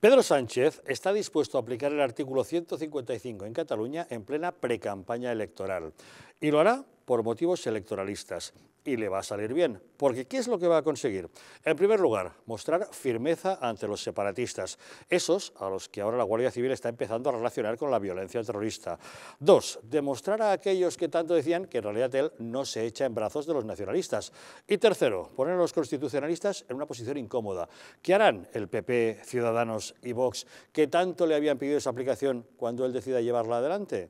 Pedro Sánchez está dispuesto a aplicar el artículo 155 en Cataluña en plena precampaña electoral y lo hará por motivos electoralistas y le va a salir bien. Porque ¿qué es lo que va a conseguir? En primer lugar, mostrar firmeza ante los separatistas, esos a los que ahora la Guardia Civil está empezando a relacionar con la violencia terrorista. Dos, demostrar a aquellos que tanto decían que en realidad él no se echa en brazos de los nacionalistas. Y tercero, poner a los constitucionalistas en una posición incómoda. ¿Qué harán el PP, Ciudadanos y Vox, que tanto le habían pedido esa aplicación cuando él decida llevarla adelante?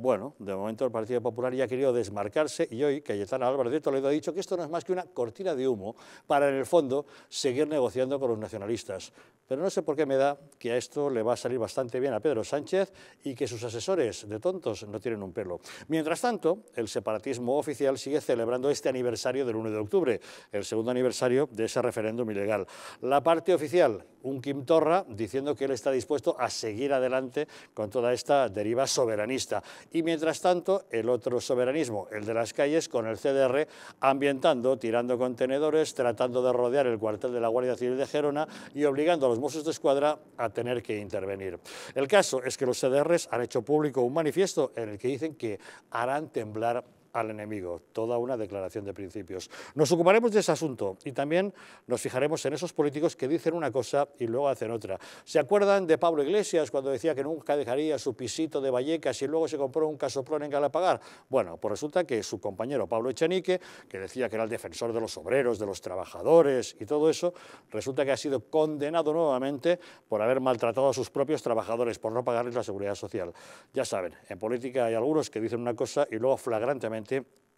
Bueno, de momento el Partido Popular ya ha querido desmarcarse y hoy Cayetana Álvarez de Toledo ha dicho que esto no es más que una cortina de humo para en el fondo seguir negociando con los nacionalistas. Pero no sé por qué me da que a esto le va a salir bastante bien a Pedro Sánchez y que sus asesores de tontos no tienen un pelo. Mientras tanto, el separatismo oficial sigue celebrando este aniversario del 1 de octubre, el segundo aniversario de ese referéndum ilegal. La parte oficial, un Kim Torra, diciendo que él está dispuesto a seguir adelante con toda esta deriva soberanista y mientras tanto el otro soberanismo, el de las calles, con el CDR ambientando, tirando contenedores, tratando de rodear el cuartel de la Guardia Civil de Gerona y obligando a los Mossos de Escuadra a tener que intervenir. El caso es que los CDRs han hecho público un manifiesto en el que dicen que harán temblar al enemigo. Toda una declaración de principios. Nos ocuparemos de ese asunto y también nos fijaremos en esos políticos que dicen una cosa y luego hacen otra. ¿Se acuerdan de Pablo Iglesias cuando decía que nunca dejaría su pisito de Vallecas y luego se compró un casoplón en Galapagar? Bueno, pues resulta que su compañero Pablo Echenique, que decía que era el defensor de los obreros, de los trabajadores y todo eso, resulta que ha sido condenado nuevamente por haber maltratado a sus propios trabajadores, por no pagarles la seguridad social. Ya saben, en política hay algunos que dicen una cosa y luego flagrantemente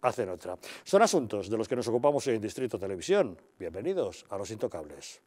hacer otra. Son asuntos de los que nos ocupamos hoy en Distrito Televisión. Bienvenidos a Los Intocables.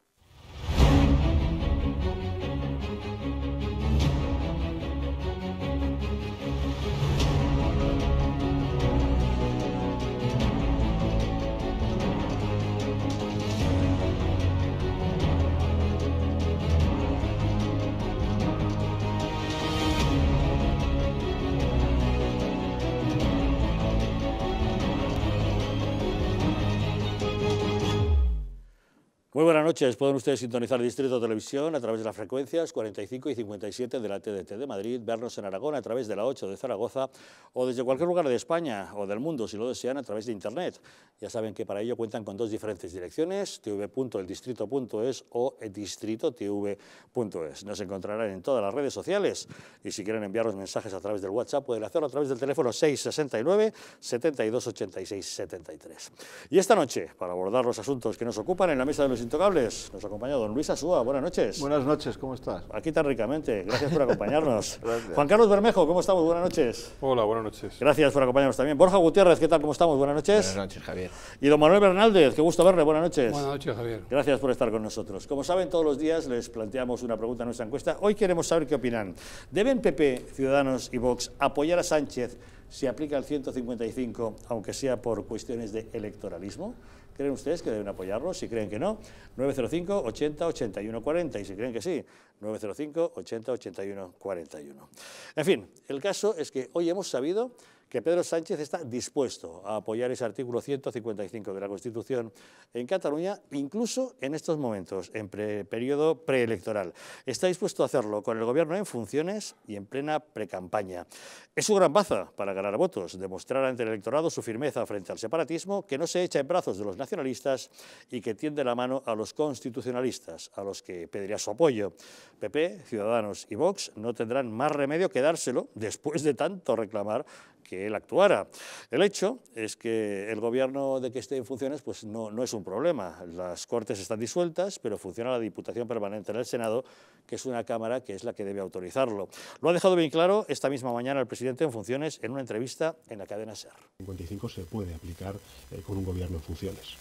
Muy buenas noches. Pueden ustedes sintonizar el Distrito Televisión a través de las frecuencias 45 y 57 de la TDT de Madrid, vernos en Aragón a través de la 8 de Zaragoza o desde cualquier lugar de España o del mundo, si lo desean, a través de Internet. Ya saben que para ello cuentan con dos diferentes direcciones, tv.eldistrito.es o distritotv.es. Nos encontrarán en todas las redes sociales y si quieren los mensajes a través del WhatsApp pueden hacerlo a través del teléfono 669 72 86 73. Y esta noche, para abordar los asuntos que nos ocupan en la mesa de los Intocables. Nos acompaña don Luis Asúa. Buenas noches. Buenas noches, ¿cómo estás? Aquí tan ricamente. Gracias por acompañarnos. Juan Carlos Bermejo, ¿cómo estamos? Buenas noches. Hola, buenas noches. Gracias por acompañarnos también. Borja Gutiérrez, ¿qué tal? ¿Cómo estamos? Buenas noches. Buenas noches, Javier. Y don Manuel Bernaldez, qué gusto verle. Buenas noches. Buenas noches, Javier. Gracias por estar con nosotros. Como saben, todos los días les planteamos una pregunta en nuestra encuesta. Hoy queremos saber qué opinan. ¿Deben PP, Ciudadanos y Vox apoyar a Sánchez si aplica el 155, aunque sea por cuestiones de electoralismo? creen ustedes que deben apoyarlo? si creen que no, 905 80 81 40 y si creen que sí, 905 80 81 41. En fin, el caso es que hoy hemos sabido que Pedro Sánchez está dispuesto a apoyar ese artículo 155 de la Constitución en Cataluña, incluso en estos momentos, en periodo preelectoral. Está dispuesto a hacerlo con el gobierno en funciones y en plena precampaña. Es su gran baza para ganar votos, demostrar ante el electorado su firmeza frente al separatismo, que no se echa en brazos de los nacionalistas y que tiende la mano a los constitucionalistas, a los que pediría su apoyo. PP, Ciudadanos y Vox no tendrán más remedio que dárselo después de tanto reclamar que él actuara. El hecho es que el gobierno de que esté en funciones pues no, no es un problema. Las Cortes están disueltas, pero funciona la Diputación Permanente en el Senado, que es una Cámara que es la que debe autorizarlo. Lo ha dejado bien claro esta misma mañana el presidente en funciones en una entrevista en la cadena SER. 55 se puede aplicar eh, con un gobierno en funciones,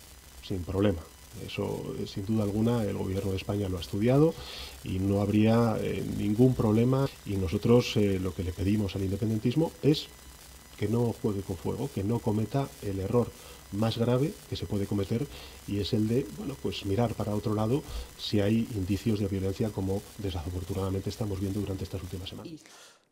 sin problema. Eso, eh, sin duda alguna, el Gobierno de España lo ha estudiado y no habría eh, ningún problema. Y nosotros lo que le pedimos al independentismo es que no juegue con fuego, que no cometa el error más grave que se puede cometer y es el de, bueno, pues mirar para otro lado si hay indicios de violencia como desafortunadamente estamos viendo durante estas últimas semanas.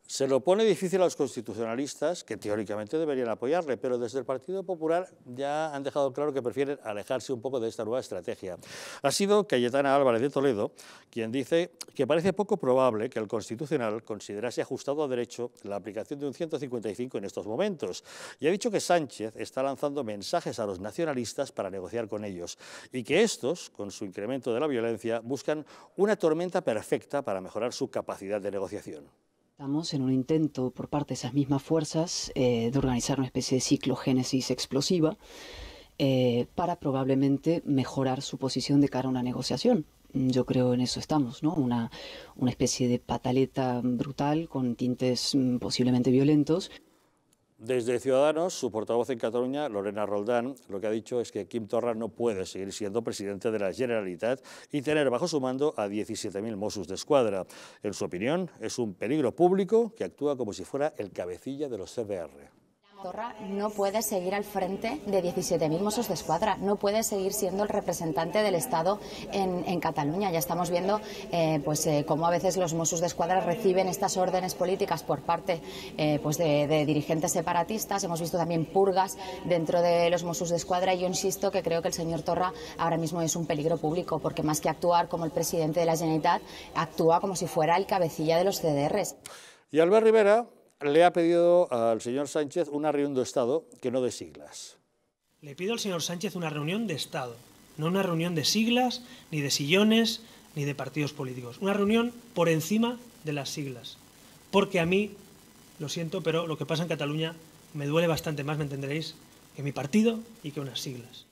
Se lo pone difícil a los constitucionalistas, que teóricamente deberían apoyarle, pero desde el Partido Popular ya han dejado claro que prefieren alejarse un poco de esta nueva estrategia. Ha sido Cayetana Álvarez de Toledo quien dice que parece poco probable que el Constitucional considerase ajustado a derecho la aplicación de un 155 en estos momentos, y ha dicho que Sánchez está lanzando mensajes a los nacionalistas para negociar con ellos, y que estos, con su incremento de la violencia, buscan una tormenta perfecta para mejorar su capacidad de negociación. Estamos en un intento por parte de esas mismas fuerzas eh, de organizar una especie de ciclogénesis explosiva eh, para probablemente mejorar su posición de cara a una negociación. Yo creo en eso estamos, ¿no? Una, una especie de pataleta brutal con tintes mm, posiblemente violentos. Desde Ciudadanos, su portavoz en Cataluña, Lorena Roldán, lo que ha dicho es que Kim Torra no puede seguir siendo presidente de la Generalitat y tener bajo su mando a 17.000 Mossos de escuadra. En su opinión, es un peligro público que actúa como si fuera el cabecilla de los CBR. Torra no puede seguir al frente de 17.000 Mossos de escuadra, no puede seguir siendo el representante del Estado en, Cataluña. Ya estamos viendo eh, pues, eh, cómo a veces los Mossos de escuadra reciben estas órdenes políticas por parte eh, pues de, dirigentes separatistas. Hemos visto también purgas dentro de los Mossos de escuadra y yo insisto que creo que el señor Torra ahora mismo es un peligro público porque más que actuar como el presidente de la Generalitat, actúa como si fuera el cabecilla de los CDRs. Y Albert Rivera le ha pedido al señor Sánchez una reunión de Estado que no de siglas. Le pido al señor Sánchez una reunión de Estado, no una reunión de siglas, ni de sillones, ni de partidos políticos. Una reunión por encima de las siglas. Porque a mí, lo siento, pero lo que pasa en Cataluña me duele bastante más, me entenderéis, que mi partido y que unas siglas.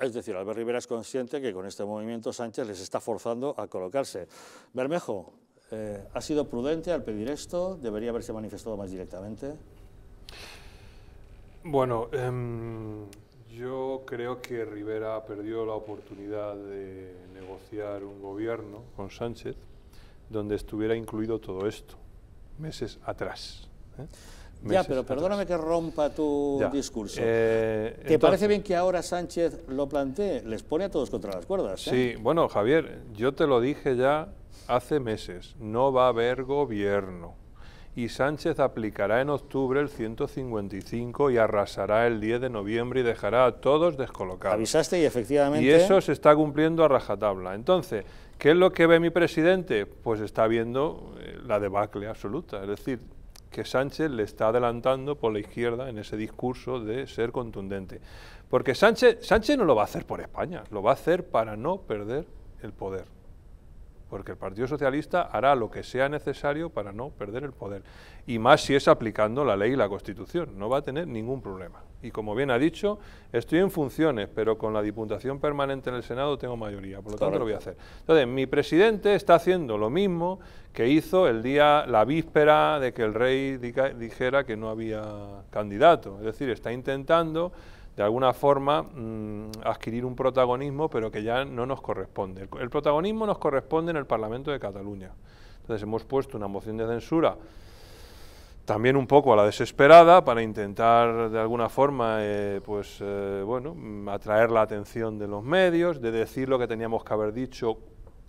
Es decir, Albert Rivera es consciente que con este movimiento Sánchez les está forzando a colocarse. Bermejo, eh, ¿Ha sido prudente al pedir esto? ¿Debería haberse manifestado más directamente? Bueno, em, yo creo que Rivera perdió la oportunidad de negociar un gobierno con Sánchez donde estuviera incluido todo esto, meses atrás. ¿eh? ya, pero perdóname que rompa tu discurso. Eh, ¿Te parece bien que ahora Sánchez lo plantee? Les pone a todos contra las cuerdas. Sí, bueno, Javier, yo te lo dije ya hace meses, no va a haber gobierno. Y Sánchez aplicará en octubre el 155 y arrasará el 10 de noviembre y dejará a todos descolocados. Avisaste y efectivamente... Y eso se está cumpliendo a rajatabla. Entonces, ¿qué es lo que ve mi presidente? Pues está viendo eh, la debacle absoluta. Es decir, que Sánchez le está adelantando por la izquierda en ese discurso de ser contundente. Porque Sánchez, Sánchez no lo va a hacer por España, lo va a hacer para no perder el poder porque el Partido Socialista hará lo que sea necesario para no perder el poder, y más si es aplicando la ley y la Constitución, no va a tener ningún problema. Y como bien ha dicho, estoy en funciones, pero con la Diputación Permanente en el Senado tengo mayoría, por lo tanto lo voy a hacer. Entonces, mi presidente está haciendo lo mismo que hizo el día, la víspera de que el rey dijera que no había candidato, es decir, está intentando de alguna forma mm, adquirir un protagonismo, pero que ya no nos corresponde. El, protagonismo nos corresponde en el Parlamento de Cataluña. Entonces hemos puesto una moción de censura también un poco a la desesperada para intentar de alguna forma eh, pues eh, bueno mm, atraer la atención de los medios de decir lo que teníamos que haber dicho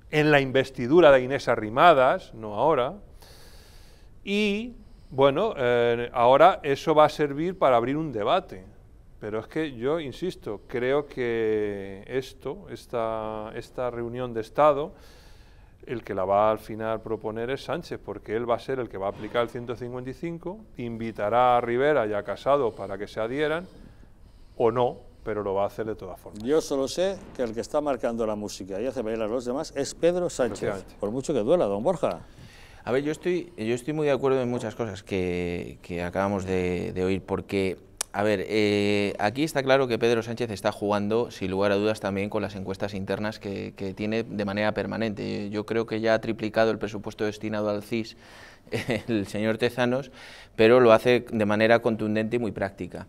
en la investidura de Inés Arrimadas no ahora y bueno eh, ahora eso va a servir para abrir un debate pero es que yo insisto, creo que esto, esta, esta reunión de Estado, el que la va al final proponer es Sánchez, porque él va a ser el que va a aplicar el 155, invitará a Rivera y a Casado para que se adhieran, o no, pero lo va a hacer de todas formas. Yo solo sé que el que está marcando la música y hace bailar a los demás es Pedro Sánchez, por mucho que duela, don Borja. A ver, yo estoy, yo estoy muy de acuerdo en muchas cosas que, acabamos de oír, porque a ver, eh, aquí está claro que Pedro Sánchez está jugando, sin lugar a dudas, también con las encuestas internas que, tiene de manera permanente. Yo creo que ya ha triplicado el presupuesto destinado al CIS el señor Tezanos, pero lo hace de manera contundente y muy práctica.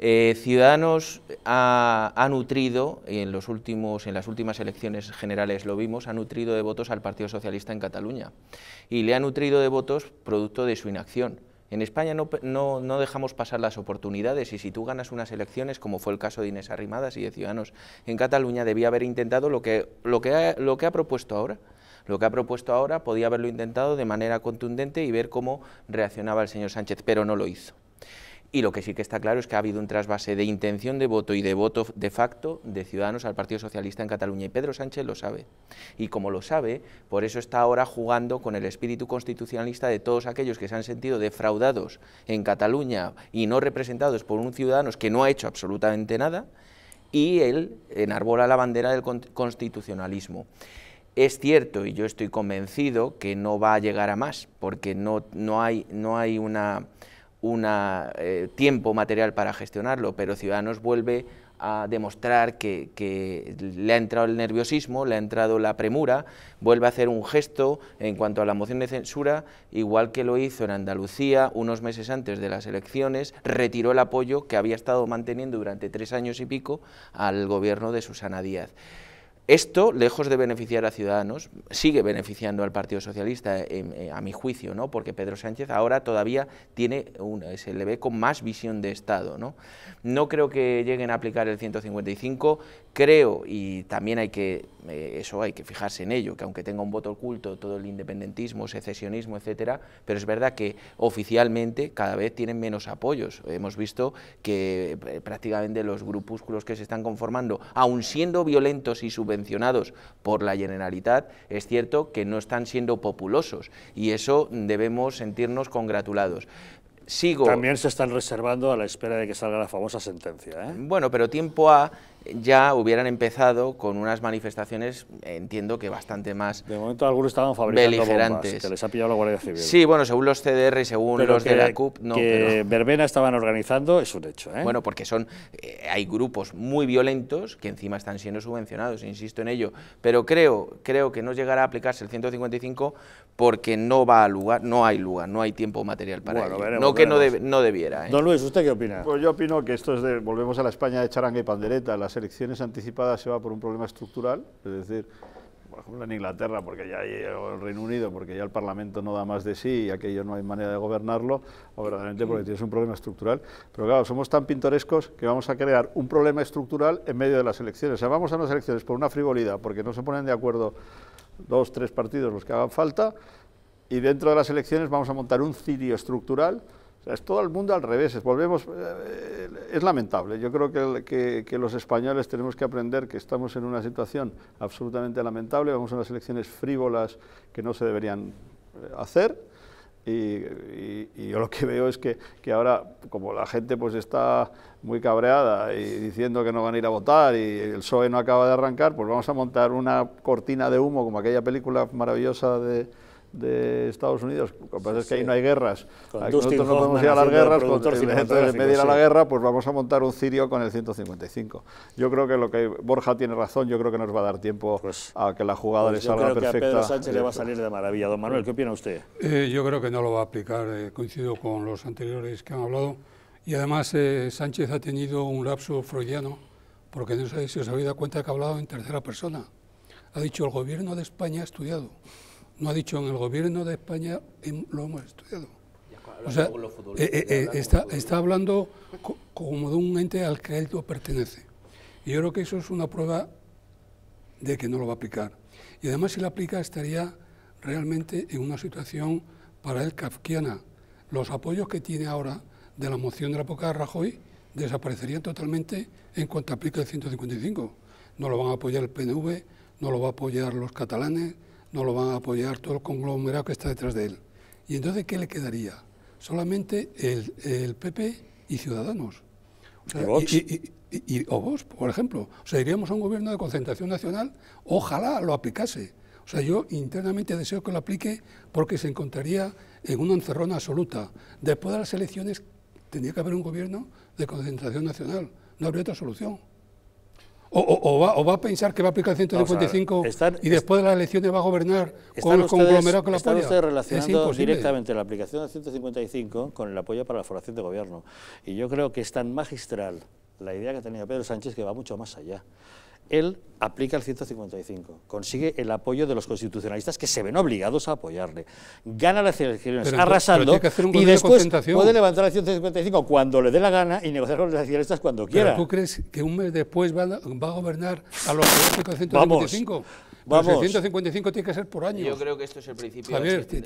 Eh, Ciudadanos ha, nutrido, en, los últimos, en las últimas elecciones generales lo vimos, ha nutrido de votos al Partido Socialista en Cataluña y le ha nutrido de votos producto de su inacción. En España no, dejamos pasar las oportunidades y si tú ganas unas elecciones, como fue el caso de Inés Arrimadas y de Ciudadanos en Cataluña, debía haber intentado lo que, lo que, lo que ha propuesto ahora. Lo que ha propuesto ahora podía haberlo intentado de manera contundente y ver cómo reaccionaba el señor Sánchez, pero no lo hizo. Y lo que sí que está claro es que ha habido un trasvase de intención de voto y de voto de facto de Ciudadanos al Partido Socialista en Cataluña. Y Pedro Sánchez lo sabe. Y como lo sabe, por eso está ahora jugando con el espíritu constitucionalista de todos aquellos que se han sentido defraudados en Cataluña y no representados por un Ciudadanos que no ha hecho absolutamente nada. Y él enarbola la bandera del constitucionalismo. Es cierto, y yo estoy convencido, que no va a llegar a más, porque no, no hay, no hay una un eh, tiempo material para gestionarlo, pero Ciudadanos vuelve a demostrar que, le ha entrado el nerviosismo, le ha entrado la premura, vuelve a hacer un gesto en cuanto a la moción de censura, igual que lo hizo en Andalucía unos meses antes de las elecciones, retiró el apoyo que había estado manteniendo durante tres años y pico al gobierno de Susana Díaz. Esto, lejos de beneficiar a Ciudadanos, sigue beneficiando al Partido Socialista, eh, a mi juicio, ¿no? porque Pedro Sánchez ahora todavía tiene un se le ve con más visión de Estado. ¿no? no creo que lleguen a aplicar el 155, creo, y también hay que, eh, eso hay que fijarse en ello, que aunque tenga un voto oculto todo el independentismo, secesionismo, etcétera, pero es verdad que oficialmente cada vez tienen menos apoyos. Hemos visto que eh, prácticamente los grupúsculos que se están conformando, aun siendo violentos y subvencionados por la Generalitat, es cierto que no están siendo populosos y eso debemos sentirnos congratulados. Sigo. También se están reservando a la espera de que salga la famosa sentencia. ¿eh? Bueno, pero tiempo a ya hubieran empezado con unas manifestaciones, entiendo que bastante más... De momento algunos estaban fabricando que les ha pillado la Guardia Civil. Sí, bueno, según los CDR y según los de la CUP... No, que estaban organizando es un hecho, ¿eh? Bueno, porque son eh, hay grupos muy violentos que encima están siendo subvencionados, insisto en ello, pero creo, creo que no llegará a aplicarse el 155 porque no va a lugar, no hay lugar, no hay tiempo material para ello. no que No, no debiera. ¿eh? Don Luis, ¿usted qué opina? Pues yo opino que esto es de... Volvemos a la España de charanga y pandereta, las elecciones anticipadas se va por un problema estructural, es decir, por ejemplo en Inglaterra, porque ya hay, el Reino Unido, porque ya el Parlamento no da más de sí y aquello no hay manera de gobernarlo, o verdaderamente porque tienes un problema estructural. Pero claro, somos tan pintorescos que vamos a crear un problema estructural en medio de las elecciones. O sea, vamos a unas elecciones por una frivolidad, porque no se ponen de acuerdo dos, tres partidos los que hagan falta, y dentro de las elecciones vamos a montar un cirio estructural es todo el mundo al revés, volvemos, eh, es lamentable. Yo creo que, los españoles tenemos que aprender que estamos en una situación absolutamente lamentable, vamos a unas elecciones frívolas que no se deberían eh, hacer. Y, yo lo que veo es que, que, ahora, como la gente pues está muy cabreada y diciendo que no van a ir a votar y el PSOE no acaba de arrancar, pues vamos a montar una cortina de humo como aquella película maravillosa de, de Estados Unidos, lo que es que ahí no hay guerras, nosotros no podemos ir a las guerras, en medio de la guerra, pues vamos a montar un cirio con el 155. Yo creo que lo que Borja tiene razón, yo creo que nos va a dar tiempo pues, a que la jugada le pues salga perfecta. Yo creo a Pedro Sánchez le va a salir de maravilla. Don Manuel, ¿qué opina usted? Eh, yo creo que no lo va a aplicar, eh, coincido con los anteriores que han hablado, y además eh, Sánchez ha tenido un lapso freudiano, porque no sé si os habéis dado cuenta que ha hablado en tercera persona. Ha dicho, el gobierno de España ha estudiado no ha dicho en el gobierno de España lo hemos estudiado. O sea, eh, eh, eh, está, hablando como de un ente al que él pertenece. Y yo creo que eso es una prueba de que no lo va a aplicar. Y además, si lo aplica, estaría realmente en una situación para él kafkiana. Los apoyos que tiene ahora de la moción de la época de Rajoy desaparecerían totalmente en cuanto aplica el 155. No lo van a apoyar el PNV, no lo va a apoyar los catalanes, no lo van a apoyar todo el conglomerado que está detrás de él. ¿Y entonces qué le quedaría? Solamente el, PP y Ciudadanos. O, ¿Y, o por ejemplo. O sea, iríamos a un gobierno de concentración nacional, ojalá lo aplicase. O sea, yo internamente deseo que lo aplique porque se encontraría en una encerrona absoluta. Después de las elecciones tendría que haber un gobierno de concentración nacional. No habría otra solución. O, o, va, o, va, a pensar que va a aplicar el 155 y después de las elecciones va a gobernar con el conglomerado que la apoya. Están ustedes relacionando directamente la aplicación del 155 con el apoyo para la formación de gobierno. Y yo creo que es tan magistral la idea que tenía Pedro Sánchez que va mucho más allá él aplica el 155, consigue el apoyo de los constitucionalistas que se ven obligados a apoyarle, gana las elecciones arrasando y después puede levantar el 155 cuando le dé la gana y negociar con los nacionalistas cuando quiera. ¿Pero tú crees que un mes después va a, gobernar a los 155? Vamos. 155 pues tiene que ser por año. Yo creo que esto es el principio. Javier, este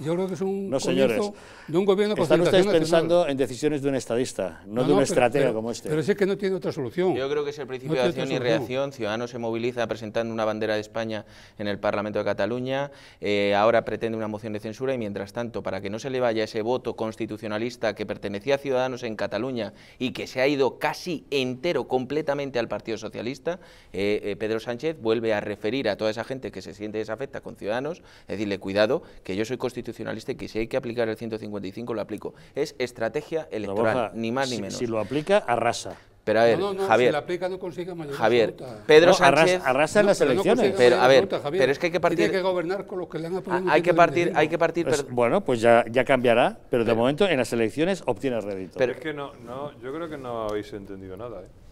yo creo que es un no, señores, de un gobierno Están ustedes pensando en decisiones de un estadista, no, de un estratega como este. Pero es que no tiene otra solución. Yo creo que es el principio de acción y reacción. Ciudadanos se moviliza presentando una bandera de España en el Parlamento de Cataluña. Eh, ahora pretende una moción de censura y, mientras tanto, para que no se le vaya ese voto constitucionalista que pertenecía a Ciudadanos en Cataluña y que se ha ido casi entero, completamente al Partido Socialista, eh, eh, Pedro Sánchez vuelve a referir a toda esa gente que se siente desafecta con ciudadanos, es decirle, cuidado, que yo soy constitucionalista y que si hay que aplicar el 155 lo aplico. Es estrategia electoral, ni más ni menos. Si lo aplica, arrasa. Pero a ver, Javier, si aplica, no consigue mayoría Javier, Pedro Sánchez arrasa, en las elecciones. pero a ver, pero es que hay que partir Tiene que gobernar con los que le han ah, aprobado. Hay que partir, hay que pues, partir. bueno, pues ya, ya cambiará, pero, de momento en las elecciones obtiene rédito. Pero es que no, no, yo creo que no habéis entendido nada. ¿eh?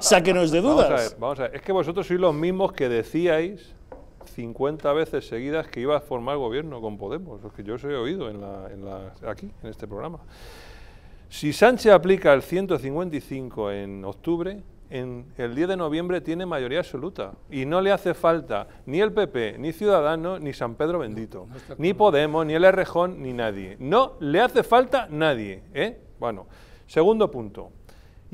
sáquenos de dudas. Vamos a, ver, Es que vosotros sois los mismos que decíais 50 veces seguidas que iba a formar gobierno con Podemos, los que yo os he oído aquí, en este programa. Si Sánchez aplica el 155 en octubre, en el 10 de noviembre tiene mayoría absoluta y no le hace falta ni el PP, ni Ciudadanos, ni San Pedro Bendito, ni Podemos, ni el Rejón, ni nadie. No le hace falta nadie. ¿eh? Bueno, segundo punto.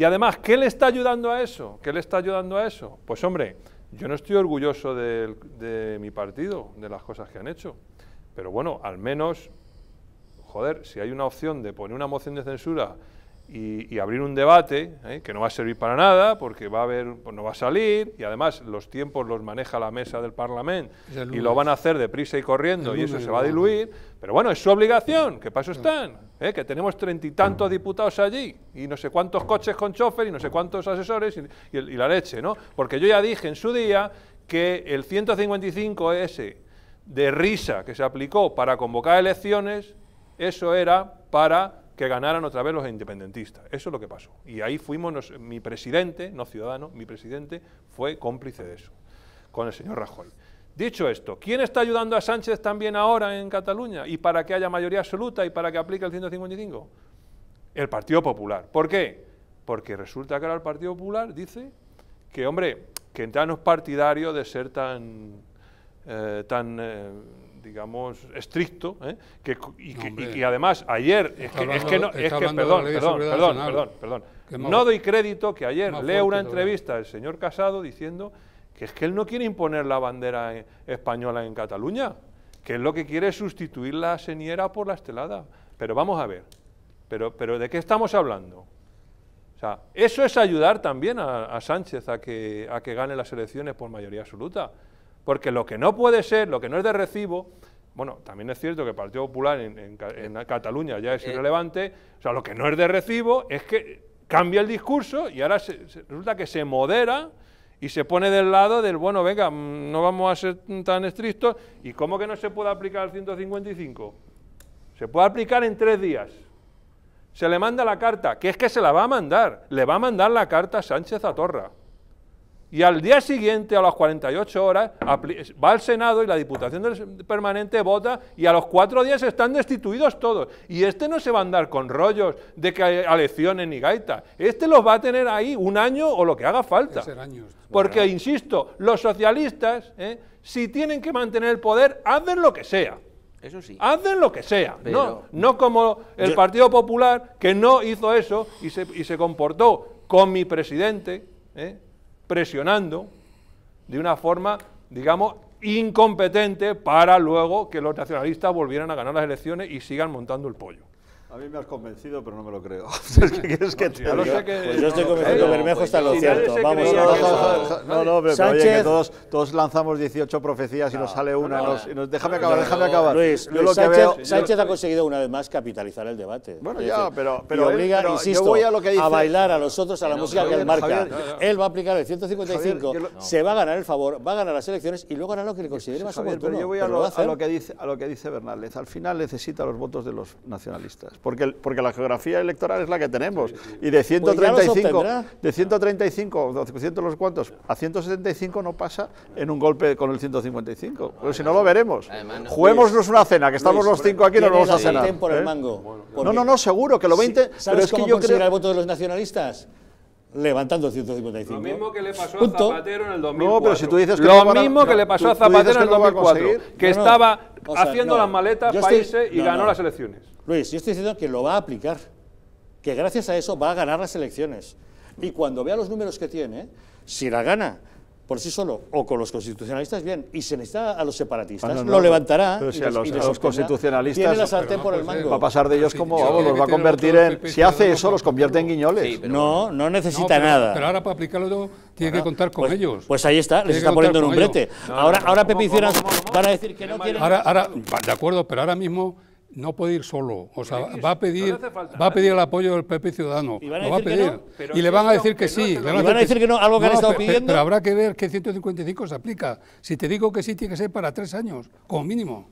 Y además, ¿qué le está ayudando a eso? ¿Qué le está ayudando a eso? Pues hombre, yo no estoy orgulloso de, de mi partido, de las cosas que han hecho. Pero bueno, al menos, joder, si hay una opción de poner una moción de censura y, abrir un debate ¿eh? que no va a servir para nada porque va a haber, no va a salir y además los tiempos los maneja la mesa del Parlamento y lo van a hacer deprisa y corriendo y eso se va a diluir. Pero bueno, es su obligación, que paso están, ¿eh? que tenemos treinta y tantos diputados allí y no sé cuántos coches con chofer y no sé cuántos asesores y, y la leche, ¿no? Porque yo ya dije en su día que el 155S e de risa que se aplicó para convocar elecciones, eso era para que ganaran otra vez los independentistas. Eso es lo que pasó. Y ahí fuimos, mi presidente, no ciudadano, mi presidente fue cómplice de eso, con el señor Rajoy. Dicho esto, ¿quién está ayudando a Sánchez también ahora en Cataluña y para que haya mayoría absoluta y para que aplique el 155? El Partido Popular. ¿Por qué? Porque resulta que ahora el Partido Popular dice que, hombre, que entrar no es partidario de ser tan, eh, tan eh, digamos, estricto, ¿eh? que, y, además ayer, es que, no, perdón, perdón, perdón, perdón, no doy crédito que ayer lea una entrevista del señor Casado diciendo que es que él no quiere imponer la bandera eh, española en Cataluña, que es lo que quiere sustituir la señera por la estelada. Pero vamos a ver, pero, pero ¿de qué estamos hablando? O sea, eso es ayudar también a, a Sánchez a que, a que gane las elecciones por mayoría absoluta. Porque lo que no puede ser, lo que no es de recibo, bueno, también es cierto que el Partido Popular en, eh, Cataluña ya es eh, irrelevante, o sea, lo que no es de recibo es que cambia el discurso y ahora se, resulta que se modera y se pone del lado del, bueno, venga, mm, no vamos a ser tan estrictos, ¿y cómo que no se puede aplicar el 155? Se puede aplicar en tres días. Se le manda la carta, que es que se la va a mandar, le va a mandar la carta a Sánchez a Torra y al día siguiente, a las 48 horas, va al Senado y la Diputación Permanente vota y a los cuatro días están destituidos todos. Y este no se va a andar con rollos de que elecciones ni gaitas. Este los va a tener ahí un año o lo que haga falta. Porque, insisto, los socialistas, ¿eh? si tienen que mantener el poder, hacen lo que sea. Eso sí. Hacen lo que sea, no, no como el Partido Popular que no hizo eso y se, y se comportó con mi presidente, ¿eh? presionando de una forma, digamos, incompetente para luego que los nacionalistas volvieran a ganar las elecciones y sigan montando el pollo. A mí me has convencido, pero no me lo creo. ¿Qué que Pues yo estoy convencido que Bermejo está lo cierto. Vamos, no, no, pero, Sánchez... todos, lanzamos 18 profecías y nos sale una. nos, déjame acabar, déjame acabar. Luis, lo Sánchez, que veo, Sánchez ha conseguido una vez más capitalizar el debate. Bueno, ya, pero, pero, obliga, insisto, a, bailar a los otros a la música que él marca. él va a aplicar el 155, se va a ganar el favor, va a ganar las elecciones y luego hará lo que le considere más oportuno. Pero yo voy a lo que dice Bernal. Al final necesita los votos de los nacionalistas porque, porque la geografía electoral es la que tenemos. Y de 135, pues de 135, 200 los cuantos, a 175 no pasa en un golpe con el 155. Pero pues si no lo veremos. Juguémonos una cena, que estamos los cinco aquí y nos vamos a cenar. ¿Eh? No, no, no, seguro que lo 20. ¿Sabes pero es cómo que yo creo... el voto de los nacionalistas? levantando el 155. Lo mismo que le pasó a Zapatero en el 2004. No, pero si tú dices que lo mismo que le pasó a Zapatero en el 2004, que estaba haciendo las maletas, países y ganó las elecciones. Luis, yo estoy diciendo que lo va a aplicar, que gracias a eso va a ganar las elecciones. Y cuando vea los números que tiene, si la gana por sí solo o con los constitucionalistas, bien, y se necesita a los separatistas, ah, lo levantará si y, los, a los, constitucionalistas tiene la sartén por el mango. Va a pasar de ellos como, vamos, los va a convertir en, si hace eso, los convierte en guiñoles. no, no necesita nada. Pero ahora para aplicarlo tiene que contar con pues, ellos. Pues ahí está, les está poniendo en un brete. ahora, ahora Pepe van a decir que no quieren... Ahora, de acuerdo, pero ahora mismo no puede ir solo, o sea, va a pedir, va a pedir el apoyo del PP Ciudadano, a y le van a decir que, sí, le van, a decir que no, algo que han estado pidiendo. Pero, habrá que ver qué 155 se aplica, si te digo que sí tiene que ser para tres años, como mínimo.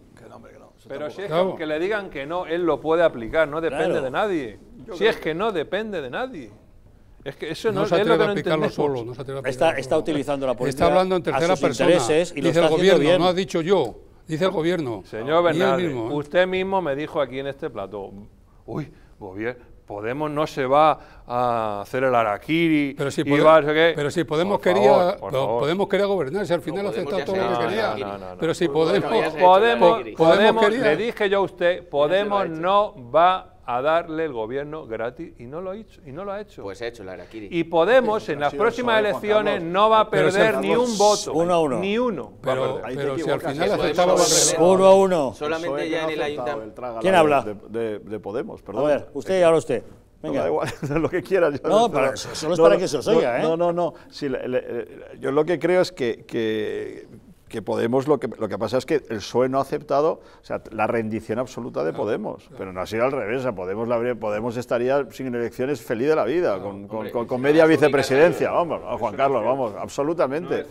Pero si es que le digan que no, él lo puede aplicar, no depende de nadie, si es que no depende de nadie. Es que eso no, se solo. está, está utilizando la política. Está hablando en tercera persona. Y dice el gobierno, no ha dicho yo dice el gobierno. Señor Bernal, usted mismo me dijo aquí en este plato, uy, gobierno, Podemos no se va a hacer el araquiri. Pero si, Podemos, quería, Podemos quería gobernar, si al final no, aceptó todo lo que quería. pero si Podemos. Podemos, podemos, podemos le dije yo a usted, Podemos no va a darle el gobierno gratis y no lo ha hecho. Y no lo ha hecho. Pues ha hecho Araquiri. Y Podemos en las próximas elecciones no va a perder ni un voto. Uno a uno. Ni uno. Pero, pero si al final uno a uno. Solamente ya en el ayuntamiento. ¿Quién habla? De, Podemos, perdón. A ver, usted y ahora usted. Venga. No, da igual, lo que quiera. Yo, no, pero solo es para que se os oiga, no, ¿eh? No, no, no. yo lo que creo es que, que, que Podemos lo que, lo que pasa es que el PSOE no ha aceptado sea, la rendición absoluta de Podemos, pero no ha sido al revés, Podemos, la, Podemos estaría sin elecciones feliz de la vida, con, media vicepresidencia, vamos, Juan Carlos, vamos, absolutamente.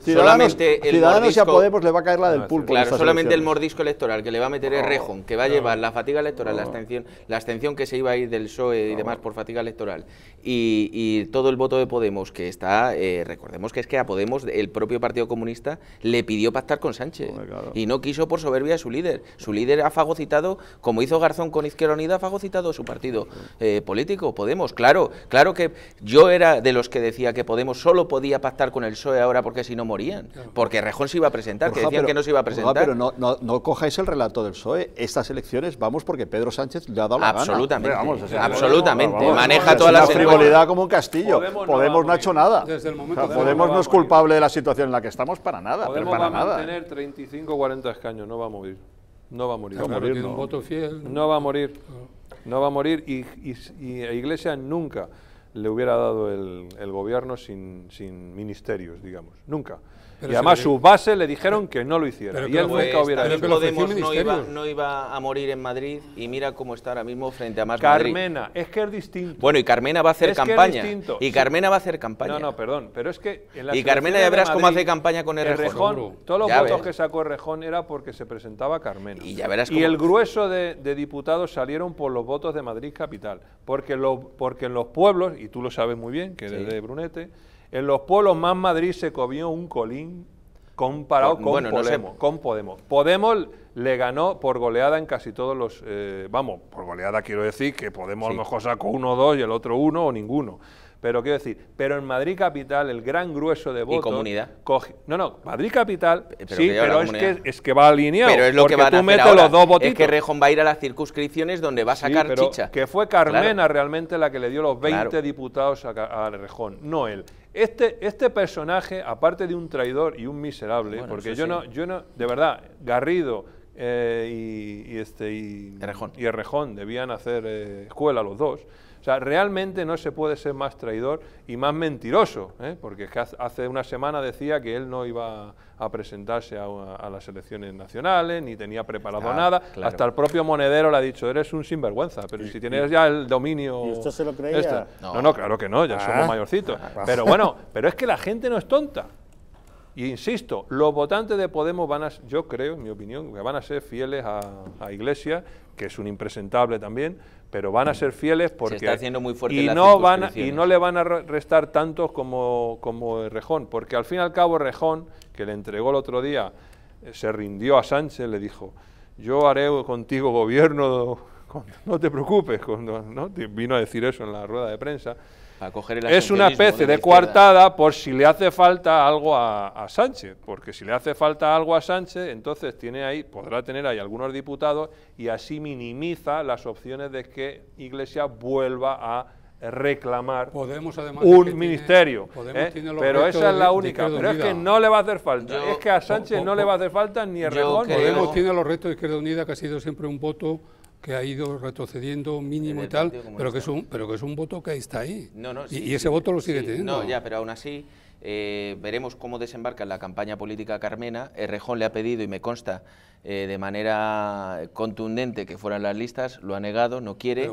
ciudadanos, y a Podemos le va a caer la del pulpo. Claro, solamente el mordisco electoral que le va a meter el Rejón, que va a llevar la fatiga electoral, la, abstención, la abstención que se iba a ir del PSOE y demás por fatiga electoral, y, todo el voto de Podemos que está, eh, recordemos que es que a Podemos el propio Partido Comunista le pidió pactar con Sánchez y no quiso por soberbia a su líder. Su líder ha fagocitado, como hizo Garzón con Izquierda Unida, ha fagocitado su partido eh, político, Podemos. Claro, claro que yo era de los que decía que Podemos solo podía pactar con el PSOE ahora porque si no morían, porque Rejón se iba a presentar, que decían que no se iba a presentar. pero no, cojáis el relato del PSOE, estas elecciones vamos porque Pedro Sánchez le ha dado la absolutamente, gana. Vamos, absolutamente, maneja toda la frivolidad como un castillo. Podemos, no, ha hecho nada. Podemos no es culpable de la situación en la que estamos para nada. Podemos para va a mantener 35 40 escaños, no va a morir. No va a morir. No va a morir, no. Un voto fiel. no va a morir. Ah. No va a morir y, y, y a nunca le hubiera dado el, el gobierno sin, sin ministerios, digamos. Nunca y además sus bases le dijeron que no lo hiciera. y él nunca hubiera no iba, no iba, a morir en Madrid y mira cómo está ahora mismo frente a más Carmena, es que es distinto. Bueno, y Carmena va a hacer campaña. Y Carmena va a hacer campaña. No, no, perdón, pero es que... y Carmena ya verás cómo hace campaña con Rejón. todos los votos que sacó Rejón era porque se presentaba Carmena. Y ya verás Y el grueso de, diputados salieron por los votos de Madrid Capital. Porque, lo, porque en los pueblos, y tú lo sabes muy bien, que desde de Brunete en los pueblos más Madrid se comió un colín comparado con, Podemos, Podemos. le ganó por goleada en casi todos los... Eh, vamos, por goleada quiero decir que Podemos a lo mejor sacó uno o dos y el otro uno o ninguno. Pero quiero decir, pero en Madrid Capital el gran grueso de votos... ¿Y comunidad? no, no, Madrid Capital, sí, pero es que, es que, va alineado. Pero es lo que tú metes los dos votitos. Es que Rejón va a ir a las circunscripciones donde va a sacar chicha. que fue Carmena realmente la que le dio los 20 diputados a, a Rejón, no él. Este, este personaje, aparte de un traidor y un miserable, porque yo no, yo no, de verdad, Garrido eh, y, este, y, Errejón. debían hacer eh, escuela los dos, sea, realmente no se puede ser más traidor y más mentiroso, ¿eh? porque hace una semana decía que él no iba a presentarse a, las elecciones nacionales, ni tenía preparado nada. Hasta el propio monedero le ha dicho, eres un sinvergüenza, pero si tienes ya el dominio... ¿Y usted se lo creía? No. no. claro que no, ya ah. somos mayorcitos. Ah. pero bueno, pero es que la gente no es tonta. Y insisto, los votantes de Podemos van a, yo creo, en mi opinión, que van a ser fieles a, Iglesia... iglesia que es un impresentable también, pero van a ser fieles porque... está haciendo muy fuerte y no van Y no le van a restar tantos como, Rejón, porque al fin y al cabo Rejón, que le entregó el otro día, eh, se rindió a Sánchez, le dijo, yo haré contigo gobierno, no te preocupes, cuando, ¿no? vino a decir eso en la rueda de prensa, es una especie de, cuartada coartada por si le hace falta algo a, Sánchez, porque si le hace falta algo a Sánchez, entonces tiene ahí, podrá tener ahí algunos diputados y así minimiza las opciones de que Iglesias vuelva a reclamar un ministerio. ¿eh? pero esa es la única. Pero es que no le va a hacer falta. es que a Sánchez no le va a hacer falta ni el Podemos tiene los retos de Izquierda Unida, que ha sido siempre un voto que ha ido retrocediendo mínimo y tal, pero que, es un, pero que es un voto que está ahí. No, y, ese voto lo sigue teniendo. No, ya, pero aún así eh, veremos cómo desembarca la campaña política Carmena. Errejón le ha pedido, y me consta eh, de manera contundente que fueran las listas, lo ha negado, no quiere,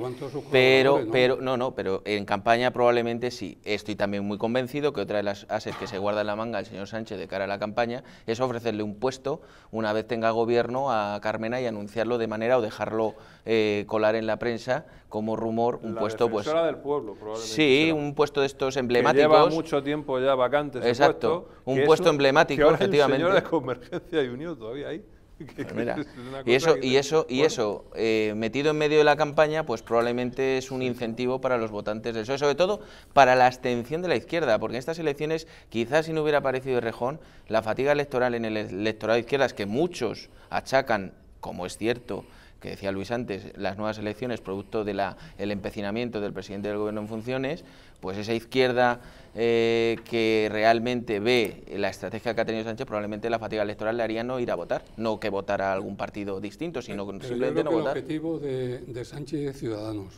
pero, pero, no, no, pero en campaña probablemente sí. Estoy también muy convencido que otra de las ases que se guarda en la manga el señor Sánchez de cara a la campaña es ofrecerle un puesto una vez tenga gobierno a Carmena y anunciarlo de manera o dejarlo eh, colar en la prensa como rumor un puesto pues del pueblo probablemente sí un puesto de estos emblemáticos mucho tiempo ya vacante exacto un puesto emblemático efectivamente el señor de convergencia y unión todavía ahí Pues y eso, y eso, y eso eh, metido en medio de la campaña, pues probablemente es un incentivo para los votantes del PSOE, sobre todo para la abstención de la izquierda, porque en estas elecciones, quizás si no hubiera aparecido Rejón, la fatiga electoral en el electorado de izquierdas, que muchos achacan, como es cierto, que decía Luis antes, las nuevas elecciones producto del el empecinamiento del presidente del gobierno en funciones, pues esa izquierda eh, que realmente ve la estrategia que ha tenido Sánchez, probablemente la fatiga electoral le haría no ir a votar, no que votara algún partido distinto, sino no simplemente no que votar. El objetivo de, de Sánchez Ciudadanos.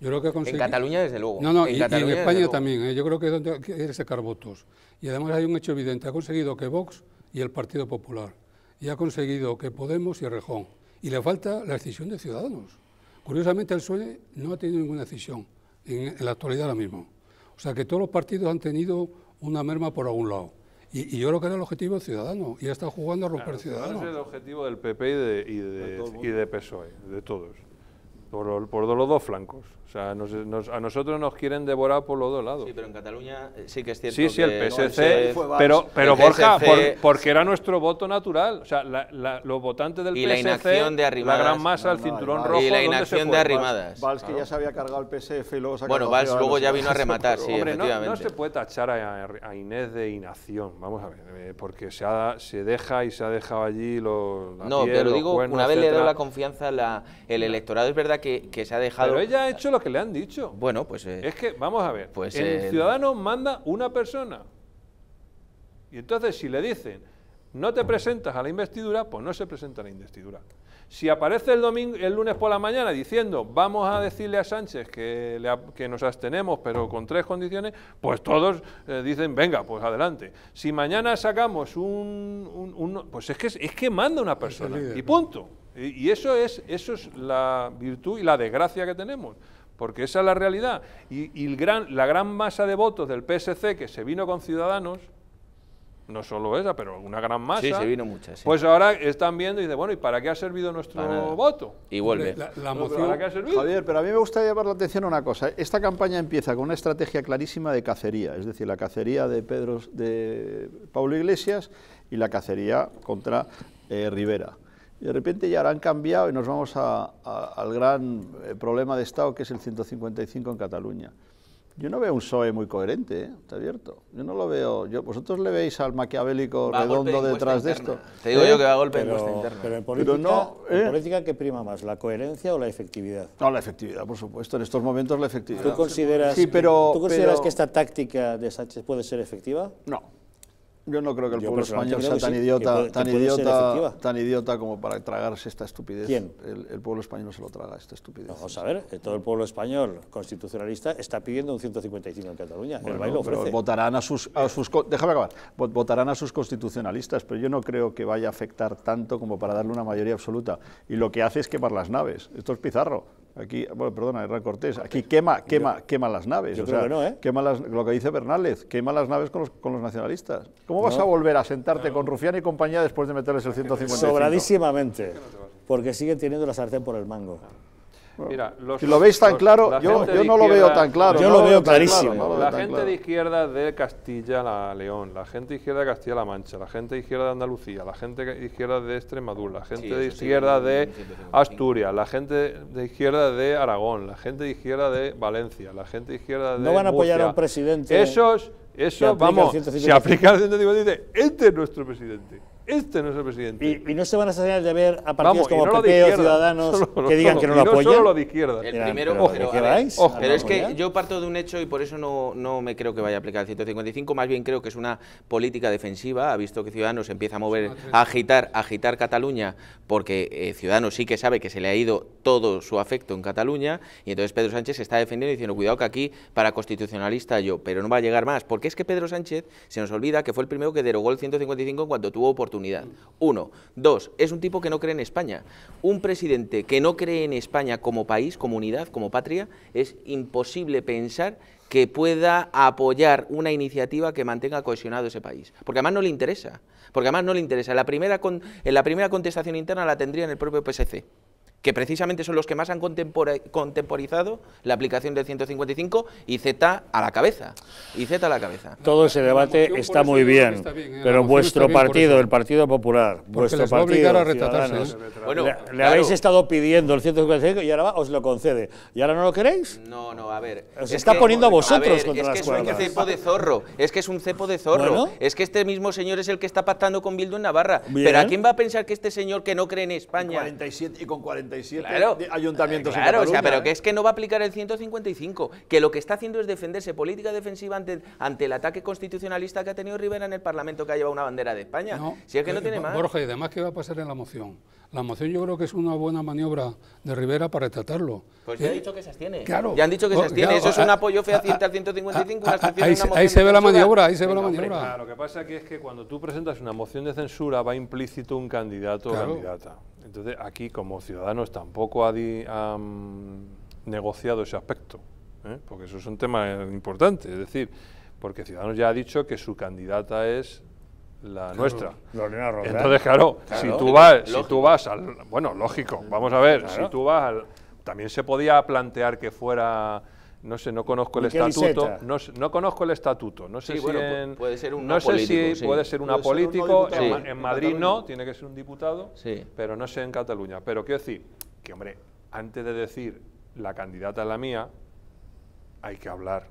Yo creo que En Cataluña, desde luego. No, no, y, en España también. ¿eh? Yo creo que es donde que sacar votos. Y además hay un hecho evidente. Ha conseguido que Vox y el Partido Popular. Y ha conseguido que Podemos y Rejón y le falta la decisión de Ciudadanos. Curiosamente, el PSOE no ha tenido ninguna decisión en, la actualidad ahora mismo. O sea que todos los partidos han tenido una merma por algún lado. Y, yo creo que era el objetivo ciudadano. Y está jugando a romper Ciudadanos. Ciudadanos. es el objetivo del PP y de PSOE, e, de todos. Por, los dos flancos. O sea, a nosotros nos quieren devorar por los dos lados. Sí, pero en Cataluña eh, sí que es cierto. Sí, sí, el PSC. pero, pero Borja, porque era nuestro voto natural. O sea, los votantes del y La, inacción de arrimadas, gran masa, cinturón rojo. Y la inacción de arrimadas. Valls, que ya se había cargado el PSF luego Bueno, Valls luego ya vino a rematar, sí, No, se puede tachar a, Inés de inacción, vamos a ver, eh, porque se, se deja y se ha dejado allí los. no, pero digo, una vez le he la confianza al el electorado, es verdad que que, se ha dejado... Pero ella ha hecho lo que le han dicho. Bueno, pues... Eh, es que, vamos a ver, pues, el, eh, ciudadano manda una persona. Y entonces si le dicen, no te presentas a la investidura, pues no se presenta a la investidura. Si aparece el, domingo, el lunes por la mañana diciendo, vamos a decirle a Sánchez que, que nos abstenemos, pero con tres condiciones, pues todos eh, dicen, venga, pues adelante. Si mañana sacamos un... pues es que, es que manda una persona, y punto. Y eso es, eso es la virtud y la desgracia que tenemos, porque esa es la realidad. Y, el gran, la gran masa de votos del PSC que se vino con Ciudadanos, no solo esa, pero una gran masa. se vino Pues ahora están viendo y dicen, bueno, ¿y para qué ha servido nuestro voto? Y vuelve. La, la Javier, pero a mí me gusta llamar la atención a una cosa. Esta campaña empieza con una estrategia clarísima de cacería, es decir, la cacería de Pedro, de Pablo Iglesias y la cacería contra eh, Rivera y de repente ya han cambiado y nos vamos al gran eh, problema de Estado que es el 155 en Cataluña. Yo no veo un PSOE muy coherente, ¿eh? está abierto. Yo no lo veo. Yo, vosotros le veis al maquiavélico redondo detrás de esto. Te digo yo ¿Eh? que va a golpe pero, en Pero en política, política, ¿qué prima más? ¿La coherencia o la efectividad? No, la efectividad, por supuesto. En estos momentos la efectividad. ¿Tú consideras, sí, pero, ¿tú consideras que esta táctica de Sánchez puede ser efectiva? No yo no creo que el pueblo español sea tan, idiota, tan, idiota, tan idiota como para tragarse esta estupidez. ¿Quién? El, pueblo español no se lo traga, esta estupidez. Vamos a ver, eh, todo el pueblo español constitucionalista está pidiendo un 155 en Cataluña. Bueno, el Votarán a sus, a sus, déjame acabar. Votarán a sus constitucionalistas, pero yo no creo que vaya a afectar tanto como para darle una mayoría absoluta. Y lo que hace es quemar las naves. Esto es pizarro. Aquí, bueno, perdona, Hernán Cortés, aquí quema, quema, quema las naves. ¿eh? Quema lo que dice Bernález, quema las naves con los, con los nacionalistas. ¿Cómo vas a volver a sentarte con Rufián y compañía después de meterles el 150? Sobradísimamente, porque siguen teniendo la sartén por el mango. Mira, si lo veis tan claro, yo, no lo veo tan claro. Yo lo veo clarísimo. la gente de izquierda de Castilla-La León, la gente de izquierda de Castilla-La Mancha, la gente de izquierda de Andalucía, la gente de izquierda de Extremadura, la gente de izquierda de Asturias, la gente de izquierda de Aragón, la gente de izquierda de Valencia, la gente de izquierda de No van a apoyar a un presidente. Esos, eso, vamos, Si aplica el 155 dice, este es nuestro presidente. Este no es el presidente. Y, no se van a salir de ver a partidos como Ciudadanos que digan que no, lo apoyan. izquierda. El primero, pero, ah, es que yo parto de un hecho y por eso no, no me creo que vaya a aplicar el 155, más bien creo que es una política defensiva. Ha visto que Ciudadanos empieza a mover, a agitar, a agitar Cataluña, porque eh, Ciudadanos sí que sabe que se le ha ido todo su afecto en Cataluña, y entonces Pedro Sánchez se está defendiendo y diciendo, cuidado que aquí para constitucionalista yo, pero no va a llegar más, porque es que Pedro Sánchez se nos olvida que fue el primero que derogó el 155 cuando tuvo oportunidad uno. Dos, es un tipo que no cree en España. Un presidente que no cree en España como país, como unidad, como patria, es imposible pensar que pueda apoyar una iniciativa que mantenga cohesionado ese país. Porque además no le interesa. Porque además no le interesa. la primera, en la primera contestación interna la tendría en el propio PSC que precisamente son los que más han contemporizado la aplicación del 155 y Z a la cabeza. Y Z a la cabeza. Todo ese debate está muy bien, ¿eh? pero vuestro partido, el Partido Popular, vuestro partido, ¿eh? bueno, le, habéis estado pidiendo el 155 y ahora os lo concede. ¿Y ahora no lo queréis? No, no, a ver. está poniendo a vosotros contra es que Es un cepo de zorro, es que es un cepo de zorro. Es que este mismo señor es el que está pactando con Bildu en Navarra. Pero ¿a quién va a pensar que este señor que no cree en España... 47 y con 40 claro, ayuntamientos. Eh, claro, o sea, pero que es que no va a aplicar el 155, que lo que está haciendo es defenderse política defensiva ante, ante el ataque constitucionalista que ha tenido Rivera en el Parlamento que ha llevado una bandera de España. si es que no eh, tiene más. Borja, y además, ¿qué va a pasar en la moción? La moción yo creo que es una buena maniobra de Rivera para tratarlo. Pues eh, ya han dicho que se oh, abstiene. Ya han dicho que se abstiene. Eso es oh, un ah, apoyo ah, fehaciente ah, al 155. ahí, se, ve la maniobra, ahí se ve la maniobra. lo que pasa que es que cuando tú presentas una moción de censura va implícito un candidato o candidata. Entonces, aquí como ciudadanos tampoco ha, negociado ese aspecto, ¿eh? porque eso es un tema eh, importante, es decir, porque Ciudadanos ya ha dicho que su candidata es la nuestra. Lorena Entonces, claro, si tú vas, si tú vas al, bueno, lógico, vamos a ver, si tú vas al, también se podía plantear que fuera no sé, no conozco el estatuto, no, no, conozco el estatuto, no sé si puede ser un político, apolítico, en, Madrid no, tiene que ser un diputado, pero no sé en Cataluña, pero quiero decir que hombre, antes de decir la candidata es la mía, hay que hablar